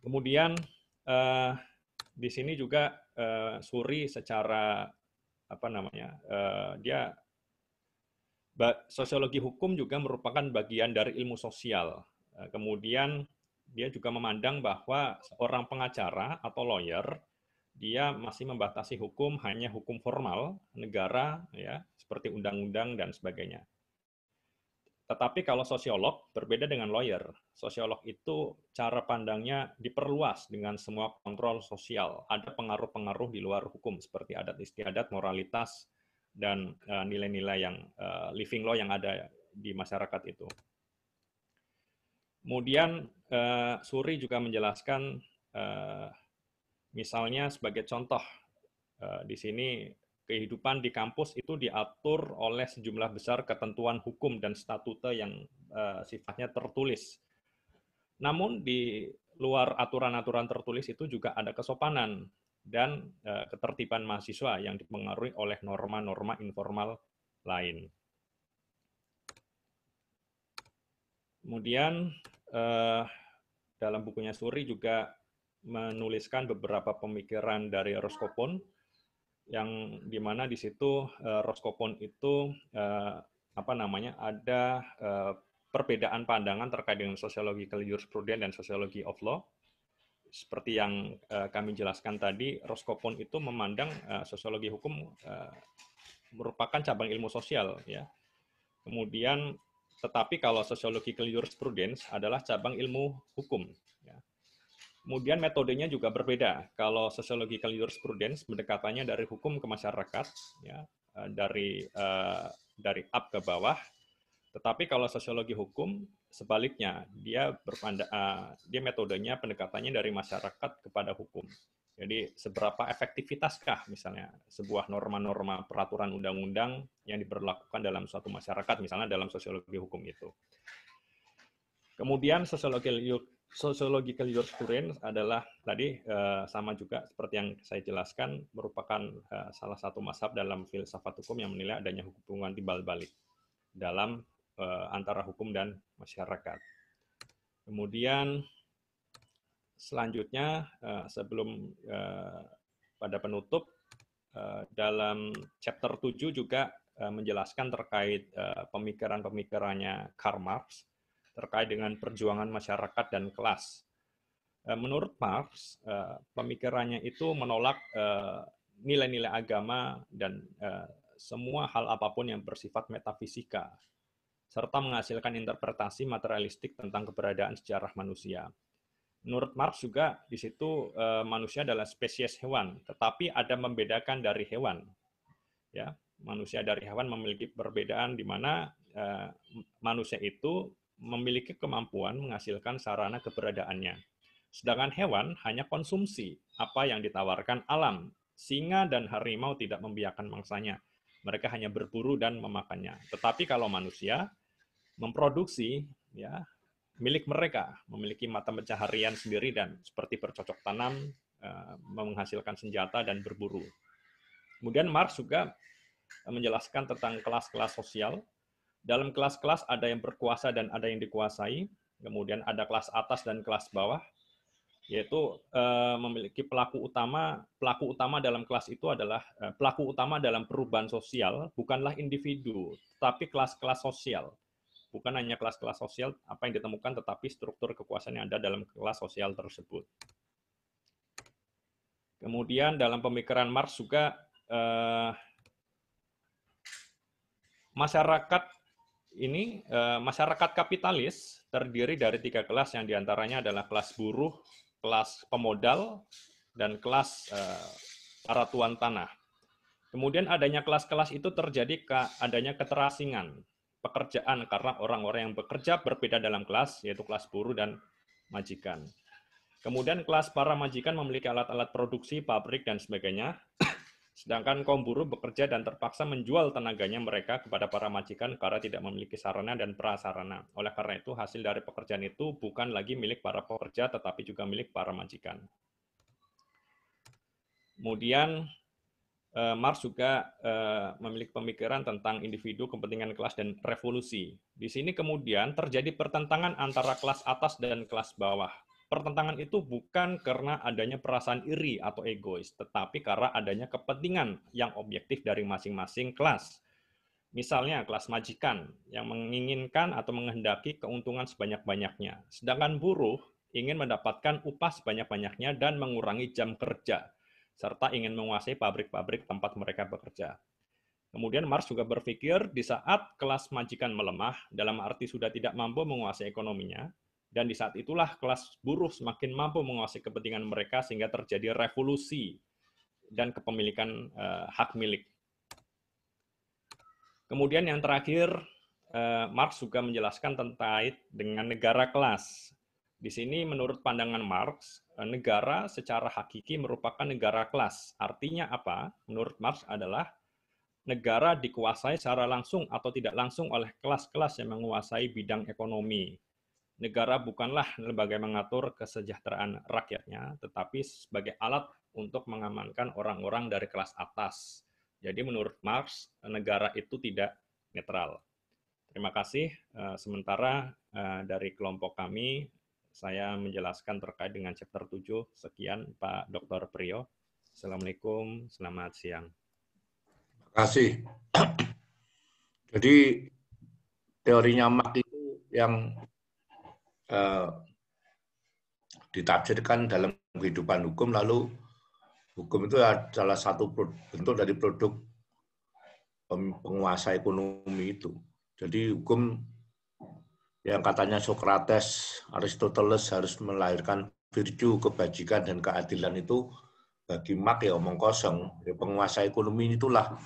Kemudian eh, di sini juga eh, Suri secara apa namanya eh, dia sosiologi hukum juga merupakan bagian dari ilmu sosial. Eh, kemudian dia juga memandang bahwa seorang pengacara atau lawyer dia masih membatasi hukum hanya hukum formal negara ya seperti undang-undang dan sebagainya. Tetapi kalau sosiolog berbeda dengan lawyer. Sosiolog itu cara pandangnya diperluas dengan semua kontrol sosial. Ada pengaruh-pengaruh di luar hukum seperti adat istiadat, moralitas dan eh, nilai-nilai uh, yang uh, living law yang ada di masyarakat itu. Kemudian uh, Suri juga menjelaskan uh, Misalnya sebagai contoh, eh, di sini kehidupan di kampus itu diatur oleh sejumlah besar ketentuan hukum dan statuta yang eh, sifatnya tertulis. Namun di luar aturan-aturan tertulis itu juga ada kesopanan dan eh, ketertiban mahasiswa yang dipengaruhi oleh norma-norma informal lain. Kemudian dalam bukunya Suri juga menuliskan beberapa pemikiran dari Roskopon yang di mana di situ uh, eh, Roskopon itu uh, apa namanya ada uh, perbedaan pandangan terkait dengan sosiologi jurisprudence dan sosiologi of law. Seperti yang uh, kami jelaskan tadi, Roskopon itu memandang uh, sosiologi hukum uh, merupakan cabang ilmu sosial, ya. Kemudian, tetapi kalau sosiologi jurisprudence adalah cabang ilmu hukum, Kemudian metodenya juga berbeda. Kalau sosiologikal jurisprudence pendekatannya dari hukum ke masyarakat, ya, eh, dari uh, dari up ke bawah. Tetapi kalau sosiologi hukum sebaliknya, dia berpanda, uh, dia metodenya pendekatannya dari masyarakat kepada hukum. Jadi seberapa efektivitaskah misalnya sebuah norma-norma peraturan undang-undang yang diberlakukan dalam suatu masyarakat misalnya dalam sosiologi hukum itu. Kemudian sosiologi sociological your adalah tadi uh, sama juga seperti yang saya jelaskan merupakan uh, salah satu masab dalam filsafat hukum yang menilai adanya hubungan timbal balik dalam uh, antara hukum dan masyarakat. Kemudian selanjutnya uh, sebelum uh, pada penutup uh, dalam chapter 7 juga uh, menjelaskan terkait uh, pemikiran-pemikirannya Karl Marx terkait dengan perjuangan masyarakat dan kelas. Eh, menurut Marx, eh, pemikirannya itu menolak eh, nilai-nilai agama dan semua hal apapun yang bersifat metafisika, serta menghasilkan interpretasi materialistik tentang keberadaan sejarah manusia. Menurut Marx juga di situ manusia adalah spesies hewan, tetapi ada membedakan dari hewan. Ya, manusia dari hewan memiliki perbedaan di mana manusia itu memiliki kemampuan menghasilkan sarana keberadaannya. Sedangkan hewan hanya konsumsi apa yang ditawarkan alam. Singa dan harimau tidak membiarkan mangsanya. Mereka hanya berburu dan memakannya. Tetapi kalau manusia memproduksi ya milik mereka, memiliki mata pencaharian sendiri dan seperti bercocok tanam, eh, menghasilkan senjata dan berburu. Kemudian Marx juga eh, menjelaskan tentang kelas-kelas sosial dalam kelas-kelas ada yang berkuasa dan ada yang dikuasai, kemudian ada kelas atas dan kelas bawah, yaitu eh, memiliki pelaku utama. Pelaku utama dalam kelas itu adalah eh, pelaku utama dalam perubahan sosial, bukanlah individu, tapi kelas-kelas sosial. Bukan hanya kelas-kelas sosial apa yang ditemukan, tetapi struktur kekuasaan yang ada dalam kelas sosial tersebut. Kemudian dalam pemikiran Marx juga eh, masyarakat ini eh, masyarakat kapitalis terdiri dari tiga kelas yang diantaranya adalah kelas buruh, kelas pemodal, dan kelas eh, para tuan tanah. Kemudian adanya kelas-kelas itu terjadi ke adanya keterasingan pekerjaan karena orang-orang yang bekerja berbeda dalam kelas, yaitu kelas buruh dan majikan. Kemudian kelas para majikan memiliki alat-alat produksi, pabrik, dan sebagainya. Sedangkan kaum buruh bekerja dan terpaksa menjual tenaganya mereka kepada para majikan karena tidak memiliki sarana dan prasarana. Oleh karena itu, hasil dari pekerjaan itu bukan lagi milik para pekerja, tetapi juga milik para majikan. Kemudian, eh, Marx juga eh, memiliki pemikiran tentang individu, kepentingan kelas, dan revolusi. Di sini kemudian terjadi pertentangan antara kelas atas dan kelas bawah pertentangan itu bukan karena adanya perasaan iri atau egois, tetapi karena adanya kepentingan yang objektif dari masing-masing kelas. Misalnya kelas majikan yang menginginkan atau menghendaki keuntungan sebanyak-banyaknya, sedangkan buruh ingin mendapatkan upah sebanyak-banyaknya dan mengurangi jam kerja, serta ingin menguasai pabrik-pabrik tempat mereka bekerja. Kemudian Marx juga berpikir di saat kelas majikan melemah, dalam arti sudah tidak mampu menguasai ekonominya, dan di saat itulah kelas buruh semakin mampu menguasai kepentingan mereka sehingga terjadi revolusi dan kepemilikan uh, hak milik. Kemudian yang terakhir, uh, Marx juga menjelaskan terkait dengan negara kelas. Di sini menurut pandangan Marx, eh, negara secara hakiki merupakan negara kelas. Artinya apa? Menurut Marx adalah negara dikuasai secara langsung atau tidak langsung oleh kelas-kelas yang menguasai bidang ekonomi negara bukanlah lembaga yang mengatur kesejahteraan rakyatnya, tetapi sebagai alat untuk mengamankan orang-orang dari kelas atas. Jadi menurut Marx, negara itu tidak netral. Terima kasih. Eh, sementara eh, dari kelompok kami, saya menjelaskan terkait dengan chapter 7. Sekian Pak Dr. Priyo. Assalamualaikum, selamat siang. Terima kasih. (clears throat) Jadi teorinya Marx itu yang eh, ditafsirkan dalam kehidupan hukum lalu hukum itu adalah satu bentuk dari produk penguasa ekonomi itu. Jadi hukum yang katanya Socrates, Aristoteles harus melahirkan virtue, kebajikan dan keadilan itu bagi mak ya omong kosong. Ya, penguasa ekonomi itulah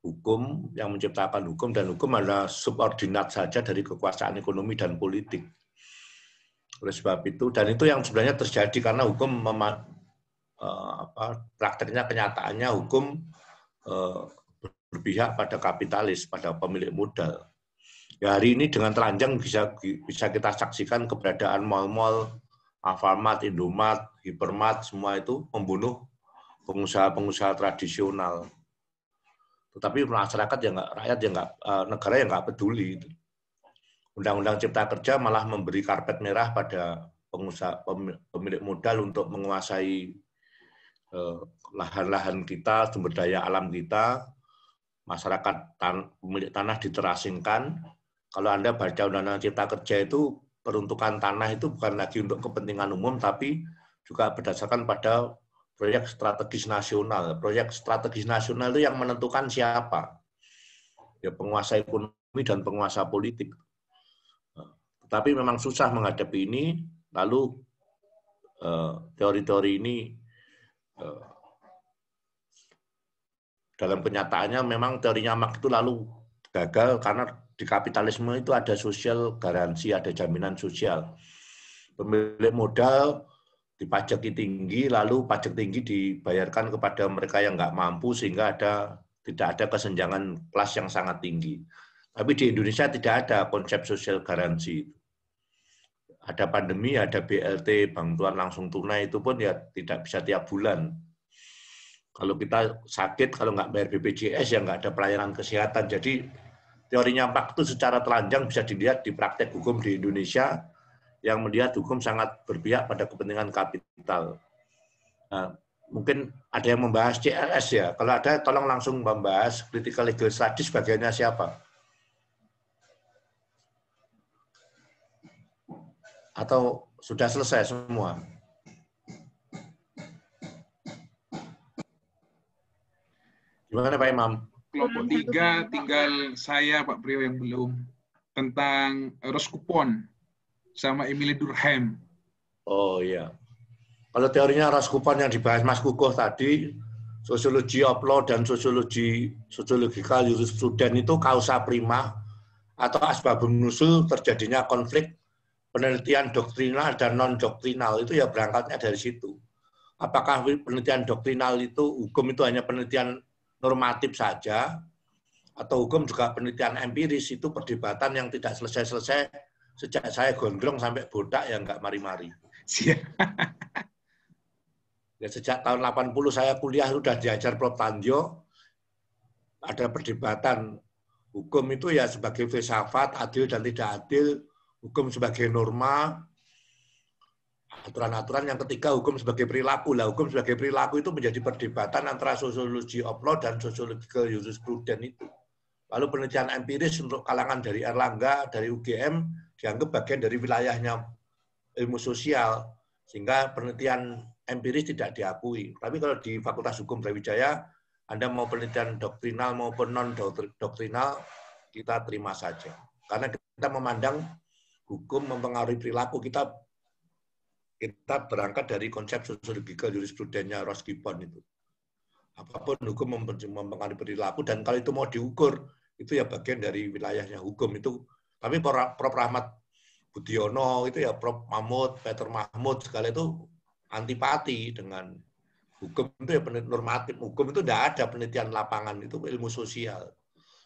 hukum yang menciptakan hukum dan hukum adalah subordinat saja dari kekuasaan ekonomi dan politik. Oleh sebab itu, dan itu yang sebenarnya terjadi karena hukum mema, eh, apa, prakteknya kenyataannya hukum eh, berpihak pada kapitalis, pada pemilik modal. Ya, hari ini dengan telanjang bisa bisa kita saksikan keberadaan mal-mal, Alfamart, Indomart, Hipermart, semua itu membunuh pengusaha-pengusaha tradisional. Tetapi masyarakat yang nggak rakyat yang nggak eh, negara yang nggak peduli. Undang-Undang Cipta Kerja malah memberi karpet merah pada pengusaha pemilik modal untuk menguasai eh, lahan-lahan kita, sumber daya alam kita, masyarakat tan pemilik tanah diterasingkan. Kalau Anda baca Undang-Undang Cipta Kerja itu peruntukan tanah itu bukan lagi untuk kepentingan umum tapi juga berdasarkan pada proyek strategis nasional. Proyek strategis nasional itu yang menentukan siapa. Ya penguasa ekonomi dan penguasa politik tapi memang susah menghadapi ini. Lalu eh, teori-teori ini eh, dalam kenyataannya memang teorinya Marx itu lalu gagal karena di kapitalisme itu ada sosial garansi, ada jaminan sosial. Pemilik modal dipajaki tinggi, lalu pajak tinggi dibayarkan kepada mereka yang nggak mampu sehingga ada tidak ada kesenjangan kelas yang sangat tinggi. Tapi di Indonesia tidak ada konsep sosial garansi itu ada pandemi, ada BLT, bantuan langsung tunai itu pun ya tidak bisa tiap bulan. Kalau kita sakit, kalau nggak bayar BPJS, ya nggak ada pelayanan kesehatan. Jadi teorinya waktu secara telanjang bisa dilihat di praktek hukum di Indonesia yang melihat hukum sangat berpihak pada kepentingan kapital. Nah, mungkin ada yang membahas CLS ya. Kalau ada, tolong langsung membahas critical legal studies bagiannya siapa atau sudah selesai semua? Gimana Pak Imam? Kelompok tiga tinggal saya Pak Priyo yang belum tentang Ros Kupon sama Emily Durham Oh iya. Kalau teorinya Ros Kupon yang dibahas Mas Kukuh tadi, sosiologi of dan sosiologi sosiologikal jurisprudence itu kausa prima atau asbabun nusul terjadinya konflik penelitian doktrinal dan non-doktrinal itu ya berangkatnya dari situ. Apakah penelitian doktrinal itu, hukum itu hanya penelitian normatif saja, atau hukum juga penelitian empiris itu perdebatan yang tidak selesai-selesai sejak saya gondrong sampai bodak yang gak mari-mari. ya, sejak tahun 80 saya kuliah sudah diajar Prof. Tanjo, ada perdebatan hukum itu ya sebagai filsafat, adil dan tidak adil, hukum sebagai norma, aturan-aturan yang ketiga hukum sebagai perilaku. Lah hukum sebagai perilaku itu menjadi perdebatan antara sosiologi of law dan sosiologi jurisprudence itu. Lalu penelitian empiris untuk kalangan dari Erlangga, dari UGM dianggap bagian dari wilayahnya ilmu sosial sehingga penelitian empiris tidak diakui. Tapi kalau di Fakultas Hukum Brawijaya Anda mau penelitian doktrinal maupun non doktrinal kita terima saja. Karena kita memandang hukum mempengaruhi perilaku kita kita berangkat dari konsep sosiologika jurisprudennya Ross Gibbon itu. Apapun hukum mempengaruhi perilaku dan kalau itu mau diukur, itu ya bagian dari wilayahnya hukum itu. Tapi Prof. Rahmat Budiono itu ya Prof. Mahmud, Peter Mahmud segala itu antipati dengan hukum itu ya normatif. Hukum itu tidak ada penelitian lapangan, itu ilmu sosial.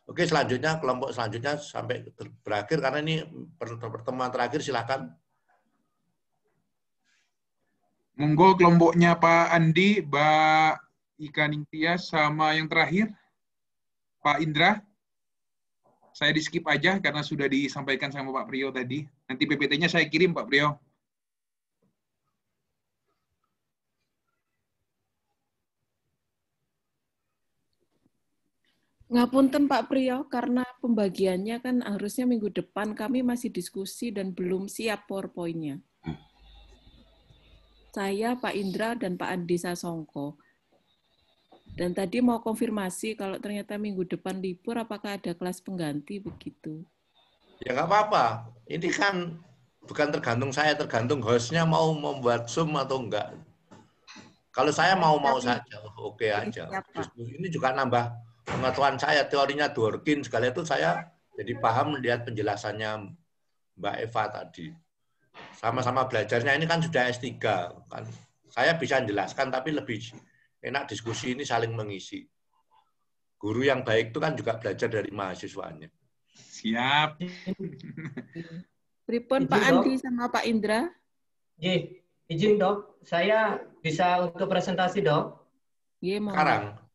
Oke, selanjutnya kelompok selanjutnya sampai berakhir karena ini pertemuan terakhir silahkan. Monggo kelompoknya Pak Andi, Mbak Ika Ningtia, sama yang terakhir Pak Indra. Saya di skip aja karena sudah disampaikan sama Pak Prio tadi. Nanti PPT-nya saya kirim Pak Prio. Ngapunten Pak Priyo, karena pembagiannya kan harusnya minggu depan kami masih diskusi dan belum siap PowerPoint-nya. Hmm. Saya, Pak Indra, dan Pak Andi Sasongko. Dan tadi mau konfirmasi kalau ternyata minggu depan libur, apakah ada kelas pengganti begitu? Ya nggak apa-apa. Ini kan bukan tergantung saya, tergantung hostnya mau membuat Zoom atau enggak. Kalau saya mau-mau saja, oke okay aja. Ini juga nambah pengetahuan saya teorinya Dworkin segala itu saya jadi paham melihat penjelasannya Mbak Eva tadi. Sama-sama belajarnya ini kan sudah S3 kan. Saya bisa jelaskan tapi lebih enak diskusi ini saling mengisi. Guru yang baik itu kan juga belajar dari mahasiswanya. Siap. Pripun Pak Andi sama Pak Indra? Ye, izin dok, saya bisa untuk presentasi dok. Ye, mau. Sekarang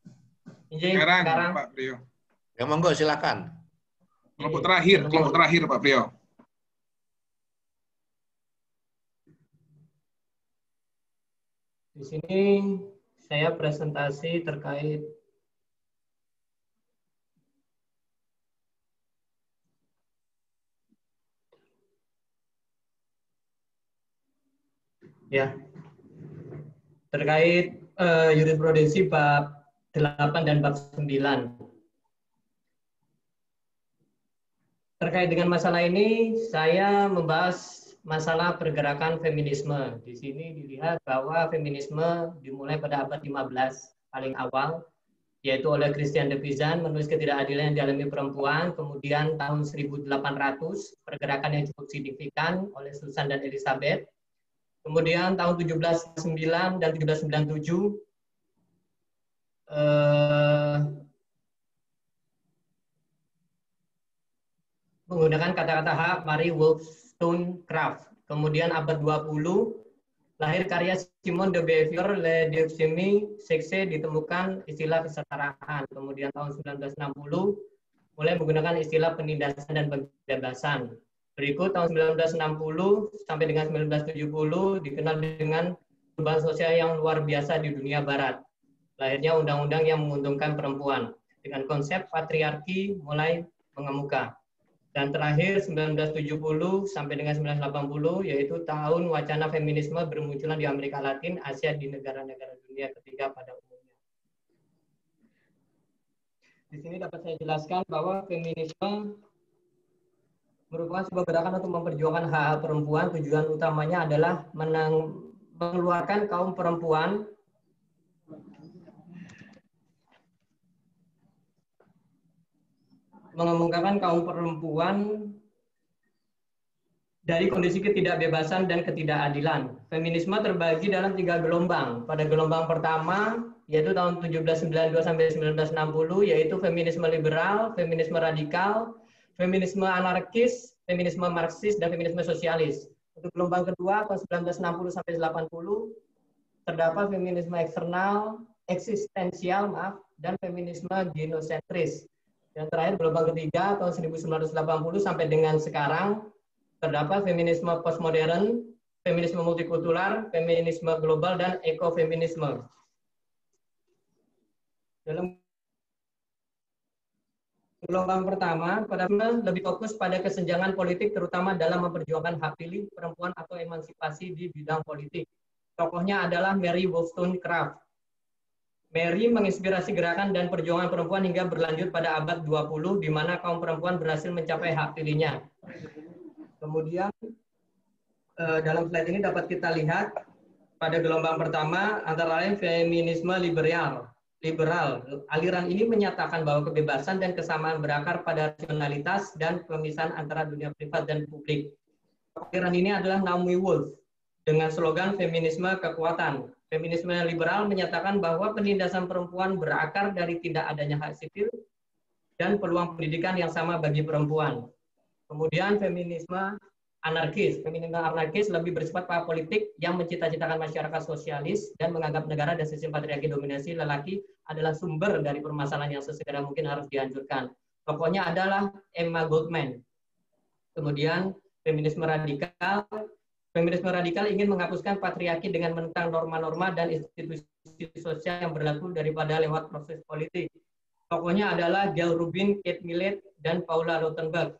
sekarang, sekarang Pak Priyo. Ya monggo silakan. Kelompok terakhir, iya, kelompok iya. terakhir Pak Priyo. Di sini saya presentasi terkait ya terkait uh, jurisprudensi bab 8 dan bab 9. Terkait dengan masalah ini, saya membahas masalah pergerakan feminisme. Di sini dilihat bahwa feminisme dimulai pada abad 15 paling awal, yaitu oleh Christian de Pizan menulis ketidakadilan yang dialami perempuan, kemudian tahun 1800 pergerakan yang cukup signifikan oleh Susan dan Elizabeth. Kemudian tahun 1709 dan 1797 Eh, menggunakan kata-kata hak Mary Wollstonecraft. Kemudian abad 20, lahir karya Simon de Beauvoir, Le Dioximi Sexe ditemukan istilah kesetaraan. Kemudian tahun 1960, mulai menggunakan istilah penindasan dan pembebasan. Berikut tahun 1960 sampai dengan 1970 dikenal dengan perubahan sosial yang luar biasa di dunia barat lahirnya undang-undang yang menguntungkan perempuan dengan konsep patriarki mulai mengemuka. Dan terakhir 1970 sampai dengan 1980 yaitu tahun wacana feminisme bermunculan di Amerika Latin, Asia di negara-negara dunia ketiga pada umumnya. Di sini dapat saya jelaskan bahwa feminisme merupakan sebuah gerakan untuk memperjuangkan hak, hak perempuan. Tujuan utamanya adalah menang, mengeluarkan kaum perempuan mengemukakan kaum perempuan dari kondisi ketidakbebasan dan ketidakadilan. Feminisme terbagi dalam tiga gelombang. Pada gelombang pertama, yaitu tahun 1792 sampai 1960, yaitu feminisme liberal, feminisme radikal, feminisme anarkis, feminisme marxis, dan feminisme sosialis. Untuk gelombang kedua, tahun 1960 sampai 80, terdapat feminisme eksternal, eksistensial, maaf, dan feminisme genosentris. Yang terakhir gelombang ketiga tahun 1980 sampai dengan sekarang terdapat feminisme postmodern, feminisme multikultural, feminisme global dan ekofeminisme. Dalam gelombang pertama, pada lebih fokus pada kesenjangan politik terutama dalam memperjuangkan hak pilih perempuan atau emansipasi di bidang politik. Tokohnya adalah Mary Wollstonecraft Mary menginspirasi gerakan dan perjuangan perempuan hingga berlanjut pada abad 20 di mana kaum perempuan berhasil mencapai hak pilihnya. Kemudian eh, dalam slide ini dapat kita lihat pada gelombang pertama antara lain feminisme liberal. Liberal, aliran ini menyatakan bahwa kebebasan dan kesamaan berakar pada rasionalitas dan pemisahan antara dunia privat dan publik. Aliran ini adalah Naomi Wolf dengan slogan feminisme kekuatan Feminisme liberal menyatakan bahwa penindasan perempuan berakar dari tidak adanya hak sipil dan peluang pendidikan yang sama bagi perempuan. Kemudian feminisme anarkis. Feminisme anarkis lebih bersifat politik yang mencita-citakan masyarakat sosialis dan menganggap negara dan sistem patriarki dominasi lelaki adalah sumber dari permasalahan yang sesegera mungkin harus dihancurkan. Pokoknya adalah Emma Goldman. Kemudian feminisme radikal Feminisme radikal ingin menghapuskan patriarki dengan menentang norma-norma dan institusi sosial yang berlaku daripada lewat proses politik. Tokohnya adalah Gail Rubin, Kate Millett, dan Paula Rothenberg.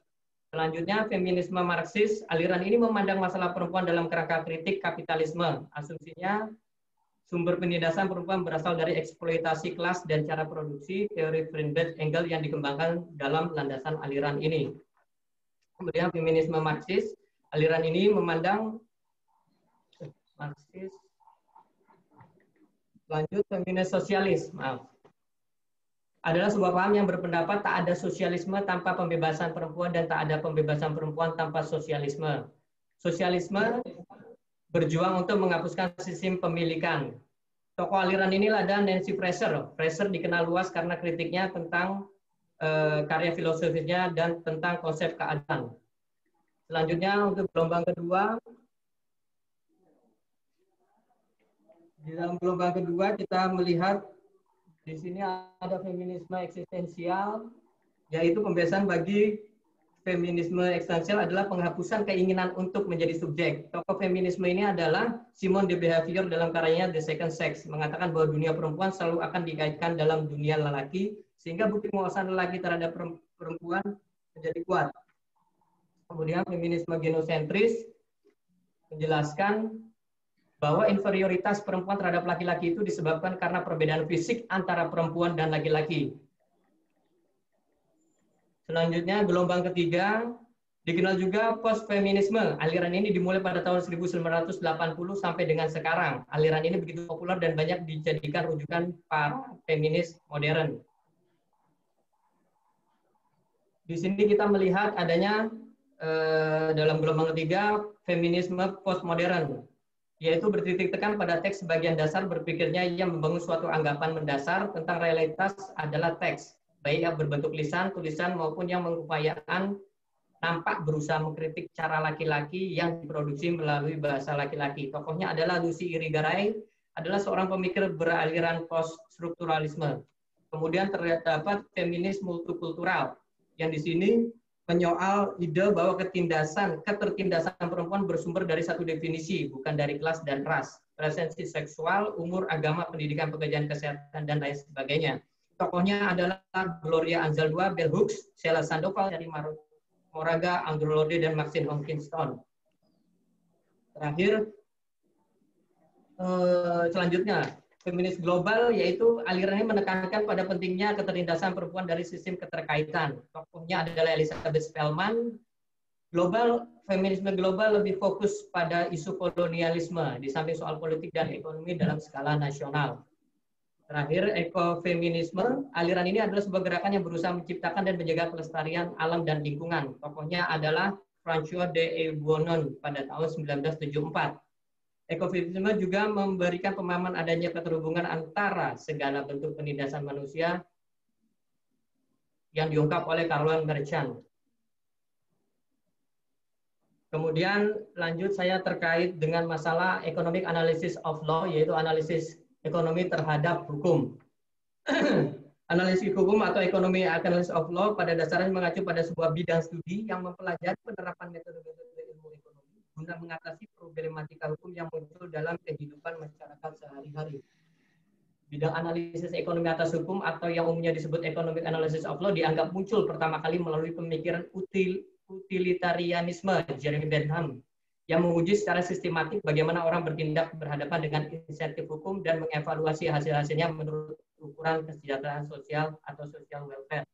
Selanjutnya, feminisme Marxis. Aliran ini memandang masalah perempuan dalam kerangka kritik kapitalisme. Asumsinya, sumber penindasan perempuan berasal dari eksploitasi kelas dan cara produksi teori Friedberg Engel yang dikembangkan dalam landasan aliran ini. Kemudian, feminisme Marxis Aliran ini memandang Marxis lanjut feminis sosialis, maaf. Adalah sebuah paham yang berpendapat tak ada sosialisme tanpa pembebasan perempuan dan tak ada pembebasan perempuan tanpa sosialisme. Sosialisme berjuang untuk menghapuskan sistem pemilikan. Tokoh aliran inilah dan Nancy Fraser. Fraser dikenal luas karena kritiknya tentang eh, karya filosofisnya dan tentang konsep keadaan. Selanjutnya untuk gelombang kedua. Di dalam gelombang kedua kita melihat di sini ada feminisme eksistensial, yaitu pembebasan bagi feminisme eksistensial adalah penghapusan keinginan untuk menjadi subjek. Tokoh feminisme ini adalah Simone de Beauvoir dalam karyanya The Second Sex, mengatakan bahwa dunia perempuan selalu akan dikaitkan dalam dunia lelaki, sehingga bukti penguasaan lelaki terhadap perempuan menjadi kuat kemudian feminisme genosentris menjelaskan bahwa inferioritas perempuan terhadap laki-laki itu disebabkan karena perbedaan fisik antara perempuan dan laki-laki. Selanjutnya gelombang ketiga dikenal juga post feminisme. Aliran ini dimulai pada tahun 1980 sampai dengan sekarang. Aliran ini begitu populer dan banyak dijadikan rujukan para feminis modern. Di sini kita melihat adanya Eh, dalam gelombang ketiga feminisme postmodern yaitu bertitik tekan pada teks sebagian dasar berpikirnya yang membangun suatu anggapan mendasar tentang realitas adalah teks, baik yang berbentuk lisan, tulisan, maupun yang mengupayakan nampak berusaha mengkritik cara laki-laki yang diproduksi melalui bahasa laki-laki. Tokohnya adalah Lucy Irigaray, adalah seorang pemikir beraliran poststrukturalisme. Kemudian terdapat feminis multikultural, yang di sini menyoal ide bahwa ketindasan, ketertindasan perempuan bersumber dari satu definisi, bukan dari kelas dan ras, presensi seksual, umur, agama, pendidikan, pekerjaan, kesehatan, dan lain sebagainya. Tokohnya adalah Gloria Anzaldua Bell Hooks, Sheila Sandoval dari Moraga, Andrew Lorde, dan Maxine Hopkinson. Terakhir, eh, selanjutnya feminis global yaitu alirannya menekankan pada pentingnya keterlindasan perempuan dari sistem keterkaitan. Tokohnya adalah Elizabeth Spellman. Global feminisme global lebih fokus pada isu kolonialisme di samping soal politik dan ekonomi dalam skala nasional. Terakhir, ekofeminisme. Aliran ini adalah sebuah gerakan yang berusaha menciptakan dan menjaga kelestarian alam dan lingkungan. Tokohnya adalah Francois de Ebonon pada tahun 1974 Ekofeminisme juga memberikan pemahaman adanya keterhubungan antara segala bentuk penindasan manusia yang diungkap oleh Karluan Merchan. Kemudian lanjut saya terkait dengan masalah economic analysis of law, yaitu analisis ekonomi terhadap hukum. (clears throat) analisis hukum atau ekonomi analysis of law pada dasarnya mengacu pada sebuah bidang studi yang mempelajari penerapan metode-metode ilmu ekonomi guna mengatasi problematika hukum yang muncul dalam kehidupan masyarakat sehari-hari. Bidang analisis ekonomi atas hukum atau yang umumnya disebut economic analysis of law dianggap muncul pertama kali melalui pemikiran util, utilitarianisme Jeremy Bentham yang menguji secara sistematik bagaimana orang bertindak berhadapan dengan insentif hukum dan mengevaluasi hasil-hasilnya menurut ukuran kesejahteraan sosial atau social welfare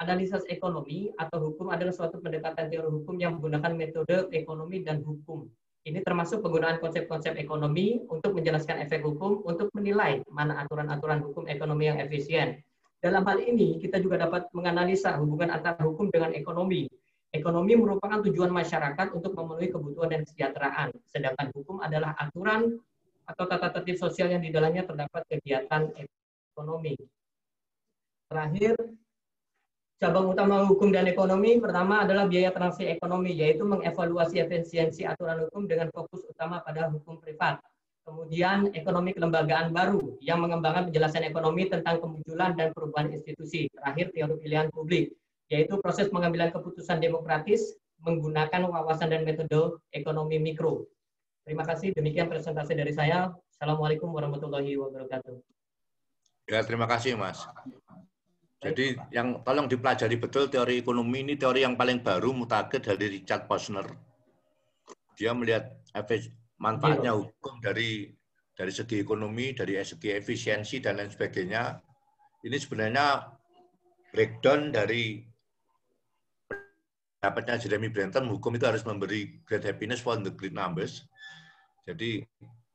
analisis ekonomi atau hukum adalah suatu pendekatan teori hukum yang menggunakan metode ekonomi dan hukum. Ini termasuk penggunaan konsep-konsep ekonomi untuk menjelaskan efek hukum, untuk menilai mana aturan-aturan hukum ekonomi yang efisien. Dalam hal ini, kita juga dapat menganalisa hubungan antara hukum dengan ekonomi. Ekonomi merupakan tujuan masyarakat untuk memenuhi kebutuhan dan kesejahteraan, sedangkan hukum adalah aturan atau tata tertib sosial yang di dalamnya terdapat kegiatan ekonomi. Terakhir, Cabang utama hukum dan ekonomi pertama adalah biaya transaksi ekonomi, yaitu mengevaluasi efisiensi aturan hukum dengan fokus utama pada hukum privat. Kemudian ekonomi kelembagaan baru yang mengembangkan penjelasan ekonomi tentang kemunculan dan perubahan institusi. Terakhir teori pilihan publik, yaitu proses pengambilan keputusan demokratis menggunakan wawasan dan metode ekonomi mikro. Terima kasih, demikian presentasi dari saya. Assalamualaikum warahmatullahi wabarakatuh. Ya, terima kasih Mas. Jadi Baik, yang tolong dipelajari betul teori ekonomi ini teori yang paling baru mutakhir dari Richard Posner. Dia melihat efek, manfaatnya iya, hukum dari dari segi ekonomi, dari segi efisiensi dan lain sebagainya. Ini sebenarnya breakdown dari pendapatnya Jeremy Bentham, hukum itu harus memberi great happiness for the great numbers. Jadi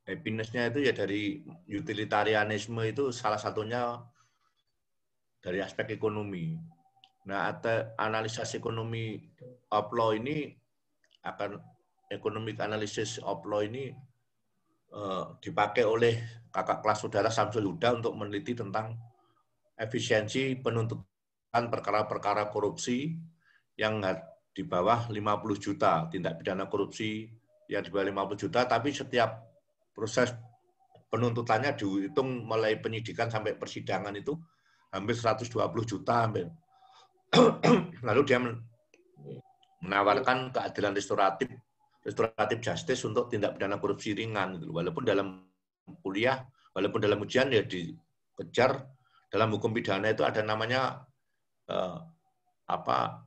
happiness-nya itu ya dari utilitarianisme itu salah satunya dari aspek ekonomi. Nah, analisis ekonomi of ini akan economic analisis of ini uh, dipakai oleh kakak kelas saudara Samsul Huda untuk meneliti tentang efisiensi penuntutan perkara-perkara korupsi yang di bawah 50 juta, tindak pidana korupsi yang di bawah 50 juta, tapi setiap proses penuntutannya dihitung mulai penyidikan sampai persidangan itu hampir 120 juta hampir. (clears throat) Lalu dia menawarkan keadilan restoratif, restoratif justice untuk tindak pidana korupsi ringan. Gitu walaupun dalam kuliah, walaupun dalam ujian ya dikejar dalam hukum pidana itu ada namanya eh, apa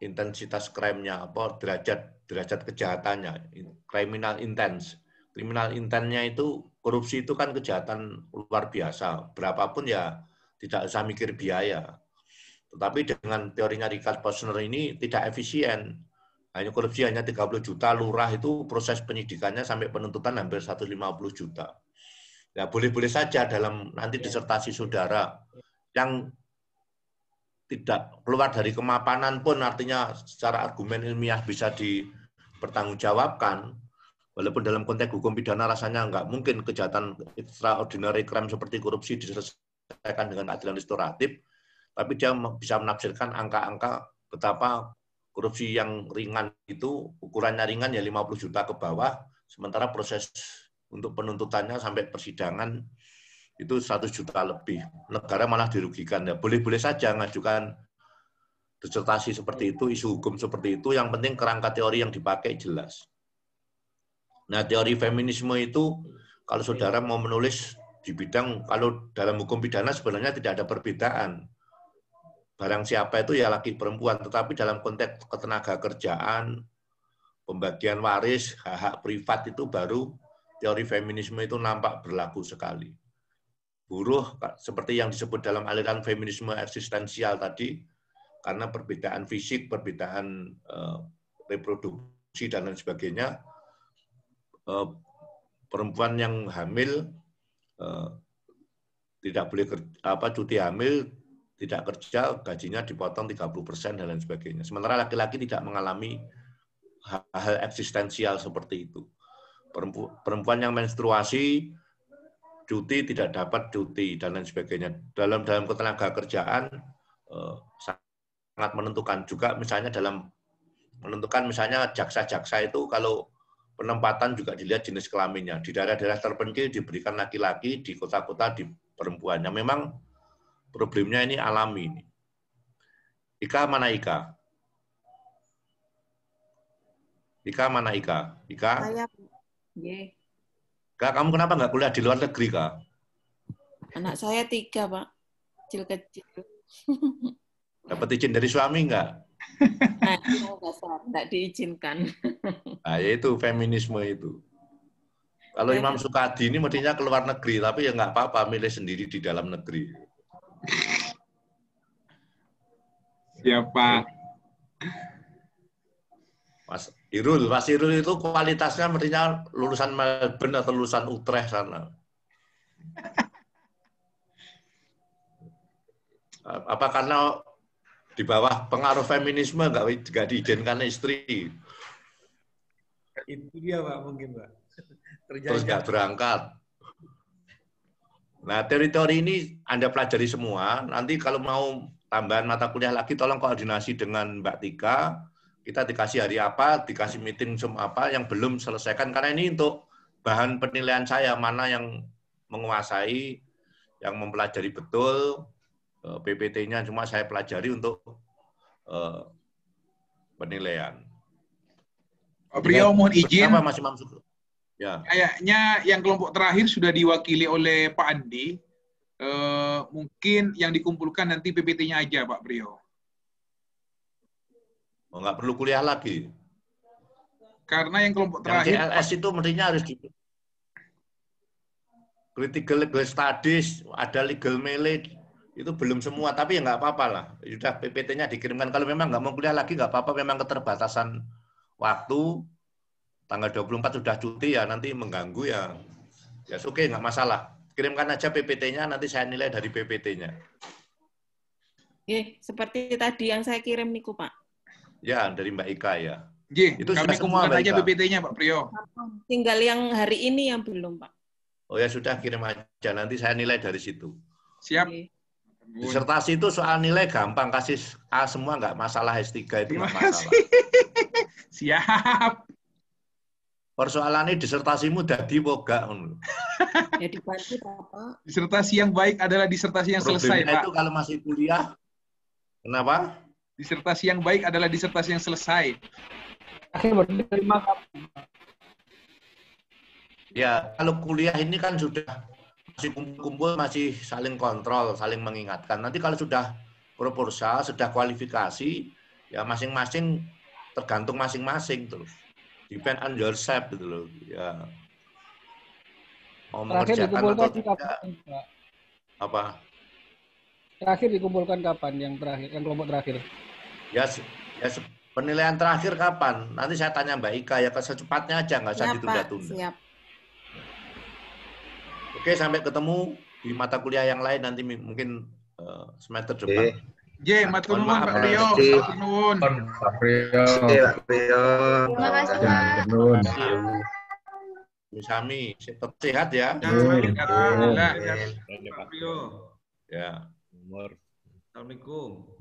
intensitas krimnya apa derajat derajat kejahatannya kriminal intens kriminal intensnya itu korupsi itu kan kejahatan luar biasa berapapun ya tidak usah mikir biaya. Tetapi dengan teorinya Richard Posner ini tidak efisien. Hanya nah, korupsi hanya 30 juta, lurah itu proses penyidikannya sampai penuntutan hampir 150 juta. Ya boleh-boleh saja dalam nanti ya. disertasi saudara yang tidak keluar dari kemapanan pun artinya secara argumen ilmiah bisa dipertanggungjawabkan walaupun dalam konteks hukum pidana rasanya enggak mungkin kejahatan extraordinary crime seperti korupsi diselesaikan menyelesaikan dengan keadilan restoratif, tapi dia bisa menafsirkan angka-angka betapa korupsi yang ringan itu ukurannya ringan ya 50 juta ke bawah, sementara proses untuk penuntutannya sampai persidangan itu 100 juta lebih. Negara malah dirugikan. Ya, boleh-boleh saja ngajukan disertasi seperti itu, isu hukum seperti itu, yang penting kerangka teori yang dipakai jelas. Nah, teori feminisme itu kalau saudara mau menulis di bidang kalau dalam hukum pidana sebenarnya tidak ada perbedaan. Barang siapa itu ya laki perempuan, tetapi dalam konteks ketenaga kerjaan, pembagian waris, hak-hak privat itu baru teori feminisme itu nampak berlaku sekali. Buruh seperti yang disebut dalam aliran feminisme eksistensial tadi, karena perbedaan fisik, perbedaan uh, reproduksi dan lain sebagainya, uh, perempuan yang hamil Eh, tidak boleh apa cuti hamil, tidak kerja, gajinya dipotong 30% dan lain sebagainya. Sementara laki-laki tidak mengalami hal-hal eksistensial seperti itu. Perempuan yang menstruasi cuti tidak dapat cuti dan lain sebagainya. Dalam dalam ketenaga kerjaan eh, sangat menentukan juga misalnya dalam menentukan misalnya jaksa-jaksa itu kalau penempatan juga dilihat jenis kelaminnya. Di daerah-daerah terpencil diberikan laki-laki, di kota-kota di perempuannya. Memang problemnya ini alami. ini. Ika mana Ika? Ika mana Ika? Ika? Saya. Kak, kamu kenapa nggak kuliah di luar negeri, Kak? Anak saya tiga, Pak. Kecil-kecil. Dapat izin dari suami nggak? Nah, tidak (laughs) oh, diizinkan. (laughs) Nah, yaitu feminisme itu. Kalau ya. Imam iya. Sukadi ini mestinya keluar negeri, tapi ya nggak apa-apa, milih sendiri di dalam negeri. Siapa? Mas Irul, Mas Irul itu kualitasnya mestinya lulusan Melbourne atau lulusan Utrecht sana. (laughs) Apa karena di bawah pengaruh feminisme nggak nggak diizinkan istri. Itu dia pak mungkin pak. Terjaga. Terus nggak berangkat. Nah teritori ini anda pelajari semua. Nanti kalau mau tambahan mata kuliah lagi, tolong koordinasi dengan Mbak Tika. Kita dikasih hari apa, dikasih meeting zoom apa yang belum selesaikan karena ini untuk bahan penilaian saya mana yang menguasai, yang mempelajari betul, Eh, PPT-nya cuma saya pelajari untuk uh, penilaian. Beliau mohon izin. Apa Mas Imam Sukro. Ya. Kayaknya yang kelompok terakhir sudah diwakili oleh Pak Andi. Uh, mungkin yang dikumpulkan nanti PPT-nya aja Pak Brio. Oh, nggak perlu kuliah lagi. Karena yang kelompok terakhir. Yang CLS itu mestinya harus di critical legal studies, ada legal melee, itu belum semua tapi ya nggak apa-apa lah sudah PPT-nya dikirimkan kalau memang nggak mau kuliah lagi nggak apa-apa memang keterbatasan waktu tanggal 24 sudah cuti ya nanti mengganggu ya ya oke okay, nggak masalah kirimkan aja PPT-nya nanti saya nilai dari PPT-nya Oke, seperti tadi yang saya kirim niku Pak ya dari Mbak Ika ya Ye, itu kami semua aja PPT-nya Pak Priyo tinggal yang hari ini yang belum Pak oh ya sudah kirim aja nanti saya nilai dari situ siap Disertasi itu soal nilai gampang kasih A semua nggak masalah S3 itu nggak masalah. (laughs) Siap. Persoalannya disertasimu jadi boga. (laughs) Ya dibantu Disertasi yang baik adalah disertasi yang Problemnya selesai, Pak. itu kalau masih kuliah. Kenapa? Disertasi yang baik adalah disertasi yang selesai. Ya, kalau kuliah ini kan sudah masih kumpul-kumpul masih saling kontrol, saling mengingatkan. Nanti kalau sudah proporsional, sudah kualifikasi, ya masing-masing tergantung masing-masing terus. Depend on yourself gitu loh. Ya. Mau Terakhir mengerjakan atau tidak. Kapan, Apa? Terakhir dikumpulkan kapan yang terakhir, yang kelompok terakhir? Ya, ya penilaian terakhir kapan? Nanti saya tanya Mbak Ika ya, secepatnya aja nggak usah ditunda-tunda. Siap. Oke, sampai ketemu di mata kuliah yang lain nanti mungkin uh, semester depan. Ye, nah, matur nuwun Pak Priyo. Matur nuwun. Pak Priyo. Terima kasih Pak. Sami tetap sehat ya. Ya. ya. Umur. Assalamualaikum.